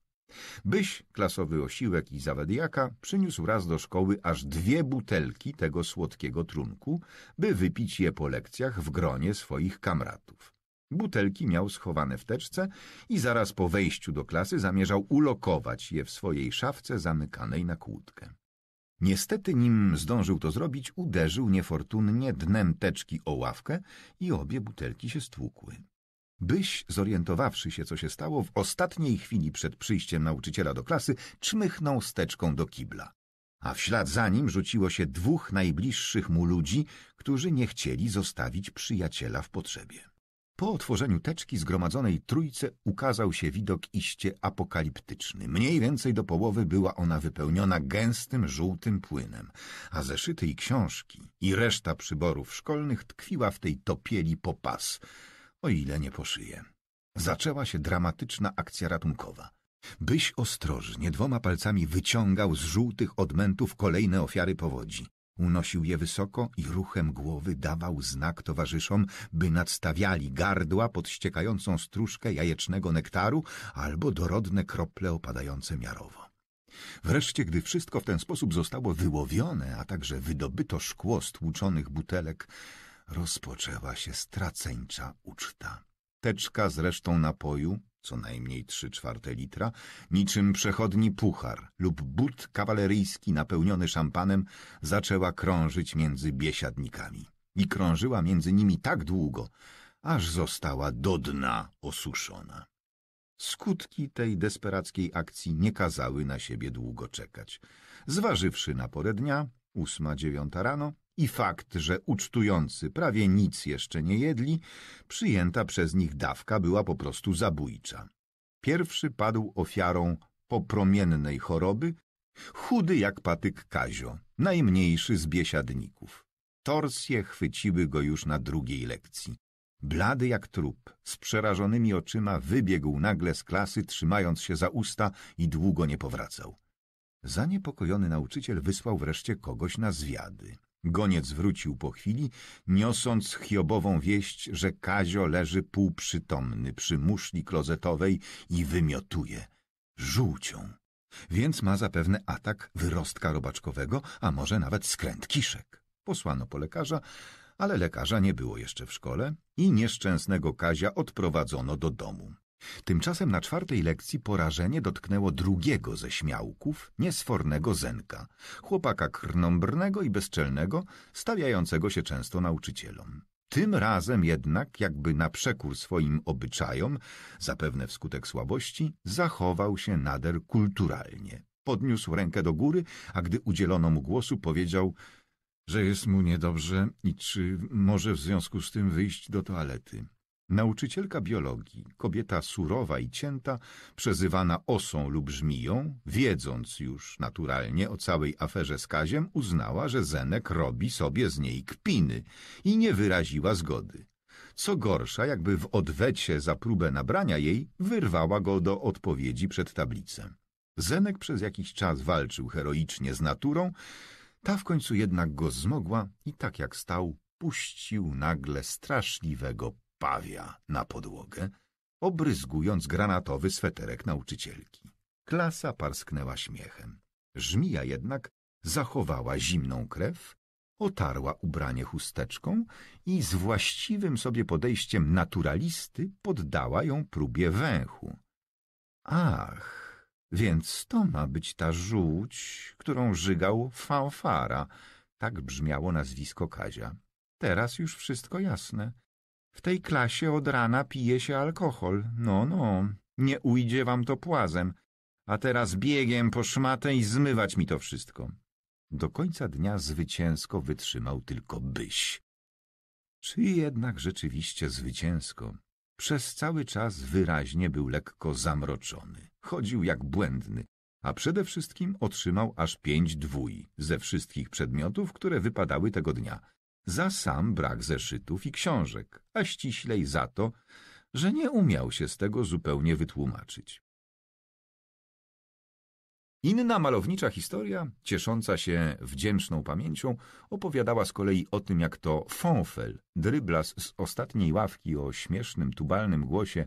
Byś, klasowy osiłek i zawadiaka, przyniósł raz do szkoły aż dwie butelki tego słodkiego trunku, by wypić je po lekcjach w gronie swoich kamratów. Butelki miał schowane w teczce i zaraz po wejściu do klasy zamierzał ulokować je w swojej szafce zamykanej na kłódkę. Niestety, nim zdążył to zrobić, uderzył niefortunnie dnem teczki o ławkę i obie butelki się stłukły. Byś, zorientowawszy się, co się stało, w ostatniej chwili przed przyjściem nauczyciela do klasy, czmychnął steczką do kibla. A w ślad za nim rzuciło się dwóch najbliższych mu ludzi, którzy nie chcieli zostawić przyjaciela w potrzebie. Po otworzeniu teczki zgromadzonej trójce ukazał się widok iście apokaliptyczny. Mniej więcej do połowy była ona wypełniona gęstym, żółtym płynem, a zeszyty i książki i reszta przyborów szkolnych tkwiła w tej topieli po pas – o ile nie poszyję. Zaczęła się dramatyczna akcja ratunkowa. Byś ostrożnie dwoma palcami wyciągał z żółtych odmętów kolejne ofiary powodzi. Unosił je wysoko i ruchem głowy dawał znak towarzyszom, by nadstawiali gardła pod ściekającą stróżkę jajecznego nektaru albo dorodne krople opadające miarowo. Wreszcie, gdy wszystko w ten sposób zostało wyłowione, a także wydobyto szkło z tłuczonych butelek, rozpoczęła się straceńcza uczta. Teczka z resztą napoju, co najmniej trzy czwarte litra, niczym przechodni puchar lub but kawaleryjski napełniony szampanem, zaczęła krążyć między biesiadnikami. I krążyła między nimi tak długo, aż została do dna osuszona. Skutki tej desperackiej akcji nie kazały na siebie długo czekać. Zważywszy na porę dnia, ósma, dziewiąta rano, i fakt, że ucztujący prawie nic jeszcze nie jedli, przyjęta przez nich dawka była po prostu zabójcza. Pierwszy padł ofiarą popromiennej choroby, chudy jak patyk Kazio, najmniejszy z biesiadników. Torsje chwyciły go już na drugiej lekcji. Blady jak trup, z przerażonymi oczyma wybiegł nagle z klasy, trzymając się za usta i długo nie powracał. Zaniepokojony nauczyciel wysłał wreszcie kogoś na zwiady. Goniec wrócił po chwili, niosąc chiobową wieść, że Kazio leży półprzytomny przy muszli klozetowej i wymiotuje żółcią. Więc ma zapewne atak wyrostka robaczkowego, a może nawet skręt kiszek. Posłano po lekarza, ale lekarza nie było jeszcze w szkole i nieszczęsnego Kazia odprowadzono do domu. Tymczasem na czwartej lekcji porażenie dotknęło drugiego ze śmiałków, niesfornego Zenka, chłopaka krnąbrnego i bezczelnego, stawiającego się często nauczycielom. Tym razem jednak, jakby na przekór swoim obyczajom, zapewne wskutek słabości, zachował się nader kulturalnie. Podniósł rękę do góry, a gdy udzielono mu głosu, powiedział, że jest mu niedobrze i czy może w związku z tym wyjść do toalety. Nauczycielka biologii, kobieta surowa i cięta, przezywana osą lub żmiją, wiedząc już naturalnie o całej aferze z Kaziem, uznała, że Zenek robi sobie z niej kpiny i nie wyraziła zgody. Co gorsza, jakby w odwecie za próbę nabrania jej, wyrwała go do odpowiedzi przed tablicę. Zenek przez jakiś czas walczył heroicznie z naturą, ta w końcu jednak go zmogła i tak jak stał, puścił nagle straszliwego pawia na podłogę, obryzgując granatowy sweterek nauczycielki. Klasa parsknęła śmiechem. Żmija jednak zachowała zimną krew, otarła ubranie chusteczką i z właściwym sobie podejściem naturalisty poddała ją próbie węchu. Ach, więc to ma być ta żółć, którą żygał fanfara. Tak brzmiało nazwisko Kazia. Teraz już wszystko jasne. W tej klasie od rana pije się alkohol. No, no, nie ujdzie wam to płazem. A teraz biegiem po szmatę i zmywać mi to wszystko. Do końca dnia zwycięsko wytrzymał tylko byś. Czy jednak rzeczywiście zwycięsko? Przez cały czas wyraźnie był lekko zamroczony. Chodził jak błędny, a przede wszystkim otrzymał aż pięć dwój ze wszystkich przedmiotów, które wypadały tego dnia za sam brak zeszytów i książek, a ściślej za to, że nie umiał się z tego zupełnie wytłumaczyć. Inna malownicza historia, ciesząca się wdzięczną pamięcią, opowiadała z kolei o tym, jak to Fonfel, dryblas z ostatniej ławki o śmiesznym, tubalnym głosie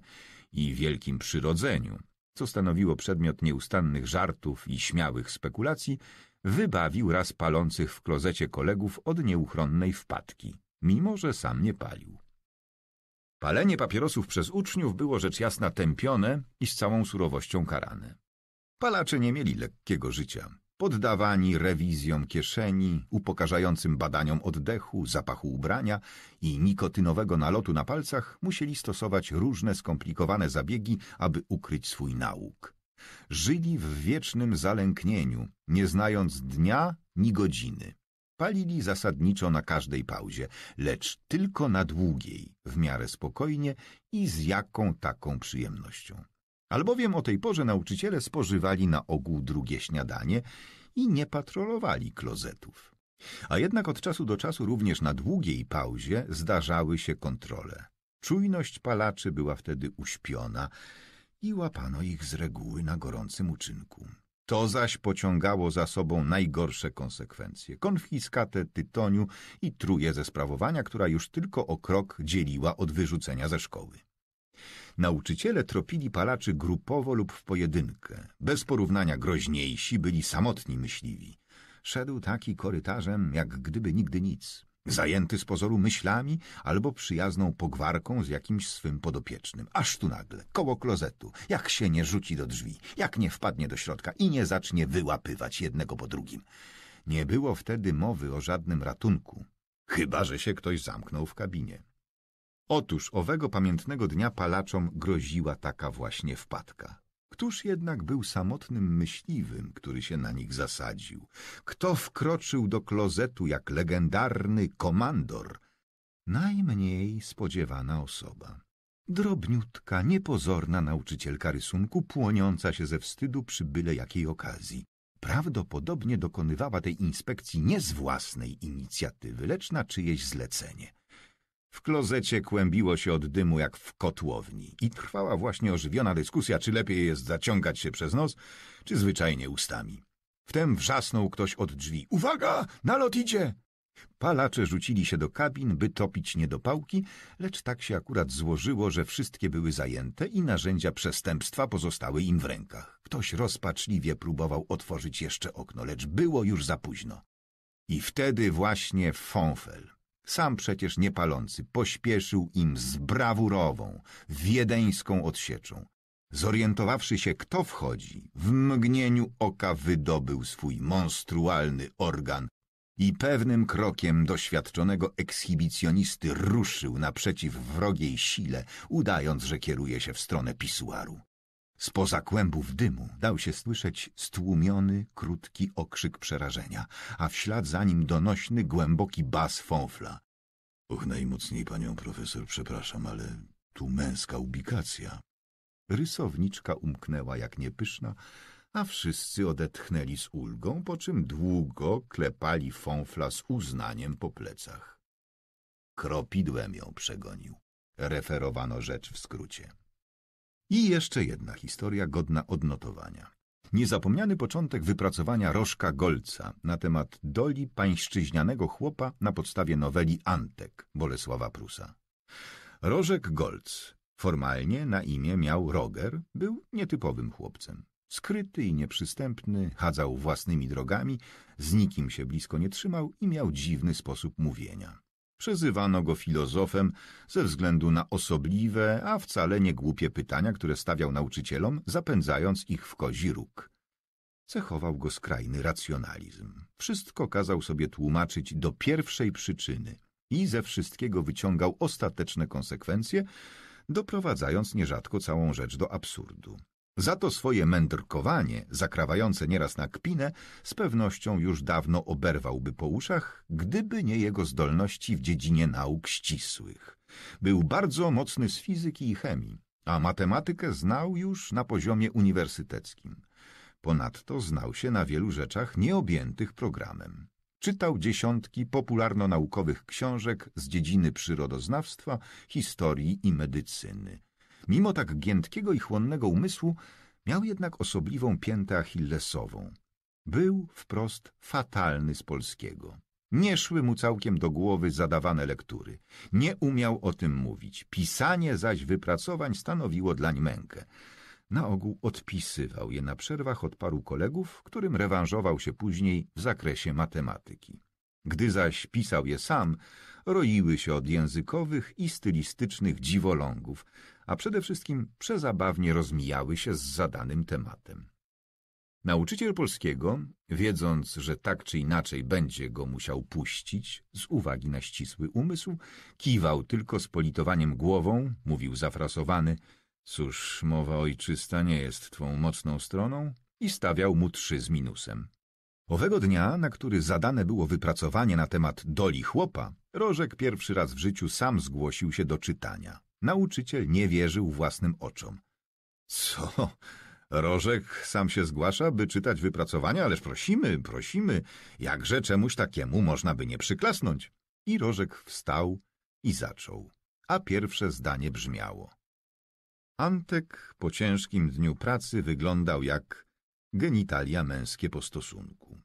i wielkim przyrodzeniu, co stanowiło przedmiot nieustannych żartów i śmiałych spekulacji, wybawił raz palących w klozecie kolegów od nieuchronnej wpadki, mimo że sam nie palił. Palenie papierosów przez uczniów było rzecz jasna tępione i z całą surowością karane. Palacze nie mieli lekkiego życia, poddawani rewizjom kieszeni, upokarzającym badaniom oddechu, zapachu ubrania i nikotynowego nalotu na palcach, musieli stosować różne skomplikowane zabiegi, aby ukryć swój nauk. Żyli w wiecznym zalęknieniu, nie znając dnia ni godziny. Palili zasadniczo na każdej pauzie, lecz tylko na długiej, w miarę spokojnie i z jaką taką przyjemnością. Albowiem o tej porze nauczyciele spożywali na ogół drugie śniadanie i nie patrolowali klozetów. A jednak od czasu do czasu również na długiej pauzie zdarzały się kontrole. Czujność palaczy była wtedy uśpiona, i łapano ich z reguły na gorącym uczynku. To zaś pociągało za sobą najgorsze konsekwencje. Konfiskatę tytoniu i truje ze sprawowania, która już tylko o krok dzieliła od wyrzucenia ze szkoły. Nauczyciele tropili palaczy grupowo lub w pojedynkę. Bez porównania groźniejsi byli samotni myśliwi. Szedł taki korytarzem, jak gdyby nigdy nic zajęty z pozoru myślami albo przyjazną pogwarką z jakimś swym podopiecznym. Aż tu nagle, koło klozetu, jak się nie rzuci do drzwi, jak nie wpadnie do środka i nie zacznie wyłapywać jednego po drugim. Nie było wtedy mowy o żadnym ratunku, chyba że się ktoś zamknął w kabinie. Otóż owego pamiętnego dnia palaczom groziła taka właśnie wpadka. Któż jednak był samotnym myśliwym, który się na nich zasadził? Kto wkroczył do klozetu jak legendarny komandor? Najmniej spodziewana osoba. Drobniutka, niepozorna nauczycielka rysunku, płoniąca się ze wstydu przy byle jakiej okazji. Prawdopodobnie dokonywała tej inspekcji nie z własnej inicjatywy, lecz na czyjeś zlecenie. W klozecie kłębiło się od dymu jak w kotłowni i trwała właśnie ożywiona dyskusja, czy lepiej jest zaciągać się przez nos, czy zwyczajnie ustami. Wtem wrzasnął ktoś od drzwi. Uwaga! Nalot idzie! Palacze rzucili się do kabin, by topić niedopałki, lecz tak się akurat złożyło, że wszystkie były zajęte i narzędzia przestępstwa pozostały im w rękach. Ktoś rozpaczliwie próbował otworzyć jeszcze okno, lecz było już za późno. I wtedy właśnie Fonfel sam przecież niepalący pośpieszył im z brawurową, wiedeńską odsieczą. Zorientowawszy się, kto wchodzi, w mgnieniu oka wydobył swój monstrualny organ i pewnym krokiem doświadczonego ekshibicjonisty ruszył naprzeciw wrogiej sile, udając, że kieruje się w stronę pisuaru. Spoza kłębów dymu dał się słyszeć stłumiony, krótki okrzyk przerażenia, a w ślad za nim donośny, głęboki bas fąfla. Och, najmocniej panią profesor, przepraszam, ale tu męska ubikacja. Rysowniczka umknęła jak niepyszna, a wszyscy odetchnęli z ulgą, po czym długo klepali fąfla z uznaniem po plecach. Kropidłem ją przegonił. Referowano rzecz w skrócie. I jeszcze jedna historia godna odnotowania. Niezapomniany początek wypracowania Rożka Golca na temat doli pańszczyźnianego chłopa na podstawie noweli Antek Bolesława Prusa. Rożek Golc, formalnie na imię miał Roger, był nietypowym chłopcem. Skryty i nieprzystępny, chadzał własnymi drogami, z nikim się blisko nie trzymał i miał dziwny sposób mówienia. Przezywano go filozofem ze względu na osobliwe, a wcale nie głupie pytania, które stawiał nauczycielom, zapędzając ich w kozi róg. Cechował go skrajny racjonalizm. Wszystko kazał sobie tłumaczyć do pierwszej przyczyny i ze wszystkiego wyciągał ostateczne konsekwencje, doprowadzając nierzadko całą rzecz do absurdu. Za to swoje mędrkowanie, zakrawające nieraz na kpinę, z pewnością już dawno oberwałby po uszach, gdyby nie jego zdolności w dziedzinie nauk ścisłych. Był bardzo mocny z fizyki i chemii, a matematykę znał już na poziomie uniwersyteckim. Ponadto znał się na wielu rzeczach nieobjętych programem. Czytał dziesiątki popularno-naukowych książek z dziedziny przyrodoznawstwa, historii i medycyny – Mimo tak giętkiego i chłonnego umysłu, miał jednak osobliwą piętę achillesową. Był wprost fatalny z polskiego. Nie szły mu całkiem do głowy zadawane lektury. Nie umiał o tym mówić. Pisanie zaś wypracowań stanowiło dlań mękę. Na ogół odpisywał je na przerwach od paru kolegów, którym rewanżował się później w zakresie matematyki. Gdy zaś pisał je sam, roiły się od językowych i stylistycznych dziwolągów, a przede wszystkim przezabawnie rozmijały się z zadanym tematem. Nauczyciel polskiego, wiedząc, że tak czy inaczej będzie go musiał puścić, z uwagi na ścisły umysł, kiwał tylko z politowaniem głową, mówił zafrasowany – cóż, mowa ojczysta nie jest twą mocną stroną i stawiał mu trzy z minusem. Owego dnia, na który zadane było wypracowanie na temat doli chłopa, Rożek pierwszy raz w życiu sam zgłosił się do czytania. Nauczyciel nie wierzył własnym oczom. Co? Rożek sam się zgłasza, by czytać wypracowania, ależ prosimy, prosimy, jakże czemuś takiemu można by nie przyklasnąć. I Rożek wstał i zaczął, a pierwsze zdanie brzmiało. Antek po ciężkim dniu pracy wyglądał jak genitalia męskie po stosunku.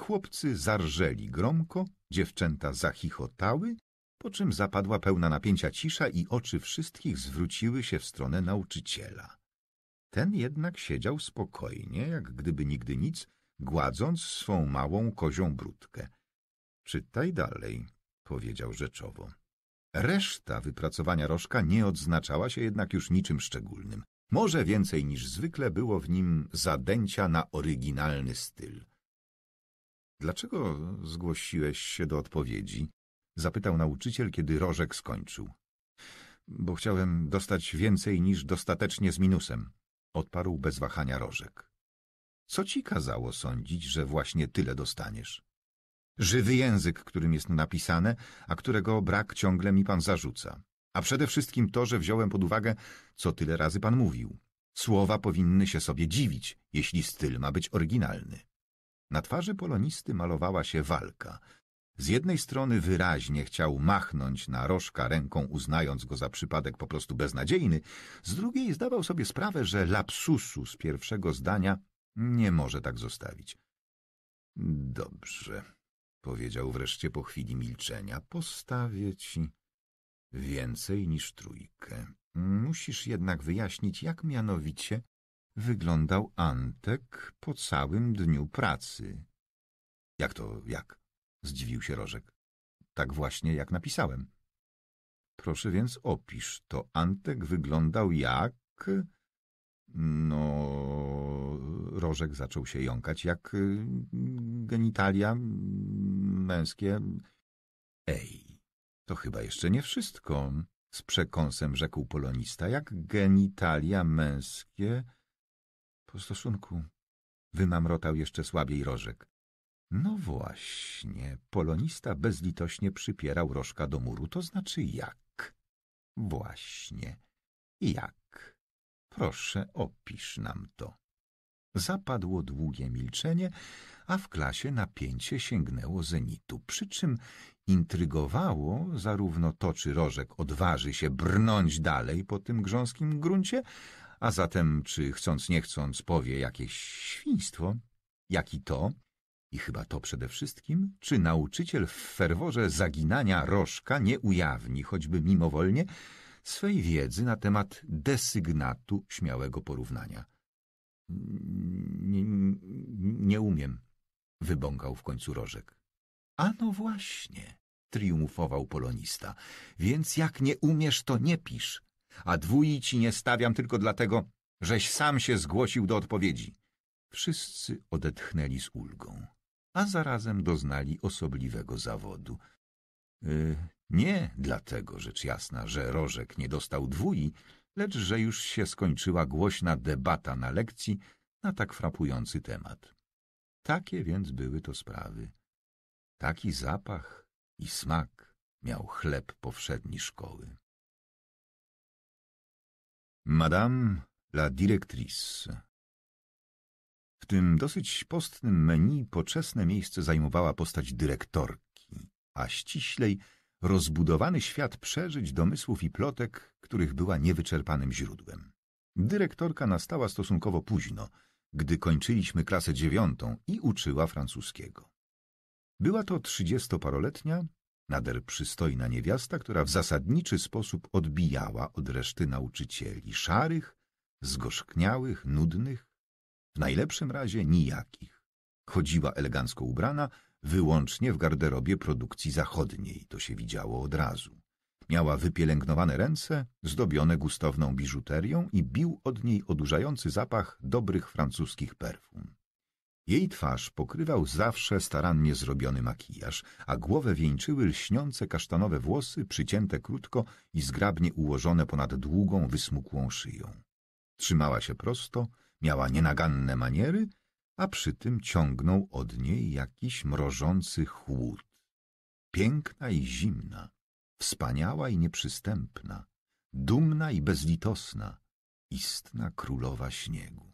Chłopcy zarżeli gromko, dziewczęta zachichotały, po czym zapadła pełna napięcia cisza i oczy wszystkich zwróciły się w stronę nauczyciela. Ten jednak siedział spokojnie, jak gdyby nigdy nic, gładząc swą małą kozią brudkę. — Czytaj dalej — powiedział rzeczowo. Reszta wypracowania Rożka nie odznaczała się jednak już niczym szczególnym. Może więcej niż zwykle było w nim zadęcia na oryginalny styl. — Dlaczego zgłosiłeś się do odpowiedzi? Zapytał nauczyciel, kiedy Rożek skończył. Bo chciałem dostać więcej niż dostatecznie z minusem. Odparł bez wahania Rożek. Co ci kazało sądzić, że właśnie tyle dostaniesz? Żywy język, którym jest napisane, a którego brak ciągle mi pan zarzuca. A przede wszystkim to, że wziąłem pod uwagę, co tyle razy pan mówił. Słowa powinny się sobie dziwić, jeśli styl ma być oryginalny. Na twarzy polonisty malowała się walka, z jednej strony wyraźnie chciał machnąć na Rożka ręką, uznając go za przypadek po prostu beznadziejny, z drugiej zdawał sobie sprawę, że lapsusu z pierwszego zdania nie może tak zostawić. Dobrze, powiedział wreszcie po chwili milczenia, postawię ci więcej niż trójkę. Musisz jednak wyjaśnić, jak mianowicie wyglądał Antek po całym dniu pracy. Jak to, jak? zdziwił się Rożek. Tak właśnie jak napisałem. Proszę więc opisz, to Antek wyglądał jak... No... Rożek zaczął się jąkać, jak mm, genitalia mm, męskie. Ej, to chyba jeszcze nie wszystko, z przekąsem rzekł polonista, jak genitalia męskie... Po stosunku, wymamrotał jeszcze słabiej Rożek. No właśnie, polonista bezlitośnie przypierał rożka do muru, to znaczy jak? Właśnie, jak? Proszę, opisz nam to. Zapadło długie milczenie, a w klasie napięcie sięgnęło zenitu, przy czym intrygowało zarówno to, czy Rożek odważy się brnąć dalej po tym grząskim gruncie, a zatem czy chcąc nie chcąc powie jakieś świństwo, jak i to, i chyba to przede wszystkim, czy nauczyciel w ferworze zaginania rożka nie ujawni, choćby mimowolnie, swej wiedzy na temat desygnatu śmiałego porównania. Nie, nie umiem, wybąkał w końcu rożek. A no właśnie, triumfował polonista, więc jak nie umiesz, to nie pisz, a dwój ci nie stawiam tylko dlatego, żeś sam się zgłosił do odpowiedzi. Wszyscy odetchnęli z ulgą a zarazem doznali osobliwego zawodu. Y, nie dlatego, rzecz jasna, że Rożek nie dostał dwój, lecz że już się skończyła głośna debata na lekcji na tak frapujący temat. Takie więc były to sprawy. Taki zapach i smak miał chleb powszedni szkoły. Madame la directrice w tym dosyć postnym menu poczesne miejsce zajmowała postać dyrektorki, a ściślej rozbudowany świat przeżyć, domysłów i plotek, których była niewyczerpanym źródłem. Dyrektorka nastała stosunkowo późno, gdy kończyliśmy klasę dziewiątą i uczyła francuskiego. Była to trzydziestoparoletnia, nader przystojna niewiasta, która w zasadniczy sposób odbijała od reszty nauczycieli, szarych, zgorzkniałych, nudnych, w najlepszym razie nijakich. Chodziła elegancko ubrana, wyłącznie w garderobie produkcji zachodniej, to się widziało od razu. Miała wypielęgnowane ręce, zdobione gustowną biżuterią i bił od niej odurzający zapach dobrych francuskich perfum. Jej twarz pokrywał zawsze starannie zrobiony makijaż, a głowę wieńczyły lśniące kasztanowe włosy przycięte krótko i zgrabnie ułożone ponad długą, wysmukłą szyją. Trzymała się prosto, miała nienaganne maniery, a przy tym ciągnął od niej jakiś mrożący chłód. Piękna i zimna, wspaniała i nieprzystępna, dumna i bezlitosna, istna królowa śniegu.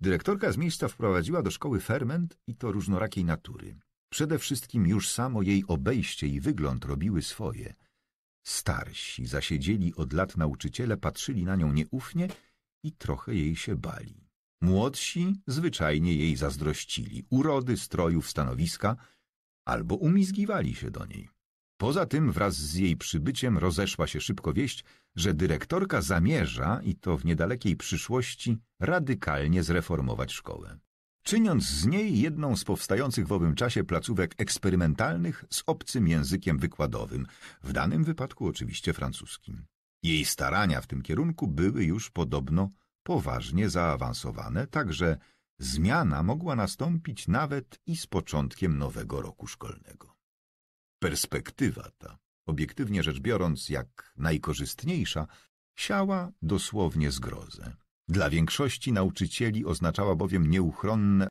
Dyrektorka z miejsca wprowadziła do szkoły ferment i to różnorakiej natury. Przede wszystkim już samo jej obejście i wygląd robiły swoje. Starsi, zasiedzieli od lat nauczyciele, patrzyli na nią nieufnie i trochę jej się bali. Młodsi zwyczajnie jej zazdrościli urody, strojów, stanowiska albo umizgiwali się do niej. Poza tym wraz z jej przybyciem rozeszła się szybko wieść, że dyrektorka zamierza, i to w niedalekiej przyszłości, radykalnie zreformować szkołę. Czyniąc z niej jedną z powstających w owym czasie placówek eksperymentalnych z obcym językiem wykładowym, w danym wypadku oczywiście francuskim. Jej starania w tym kierunku były już podobno poważnie zaawansowane, także zmiana mogła nastąpić nawet i z początkiem nowego roku szkolnego. Perspektywa ta, obiektywnie rzecz biorąc jak najkorzystniejsza, siała dosłownie zgrozę. Dla większości nauczycieli oznaczała bowiem nieuchronne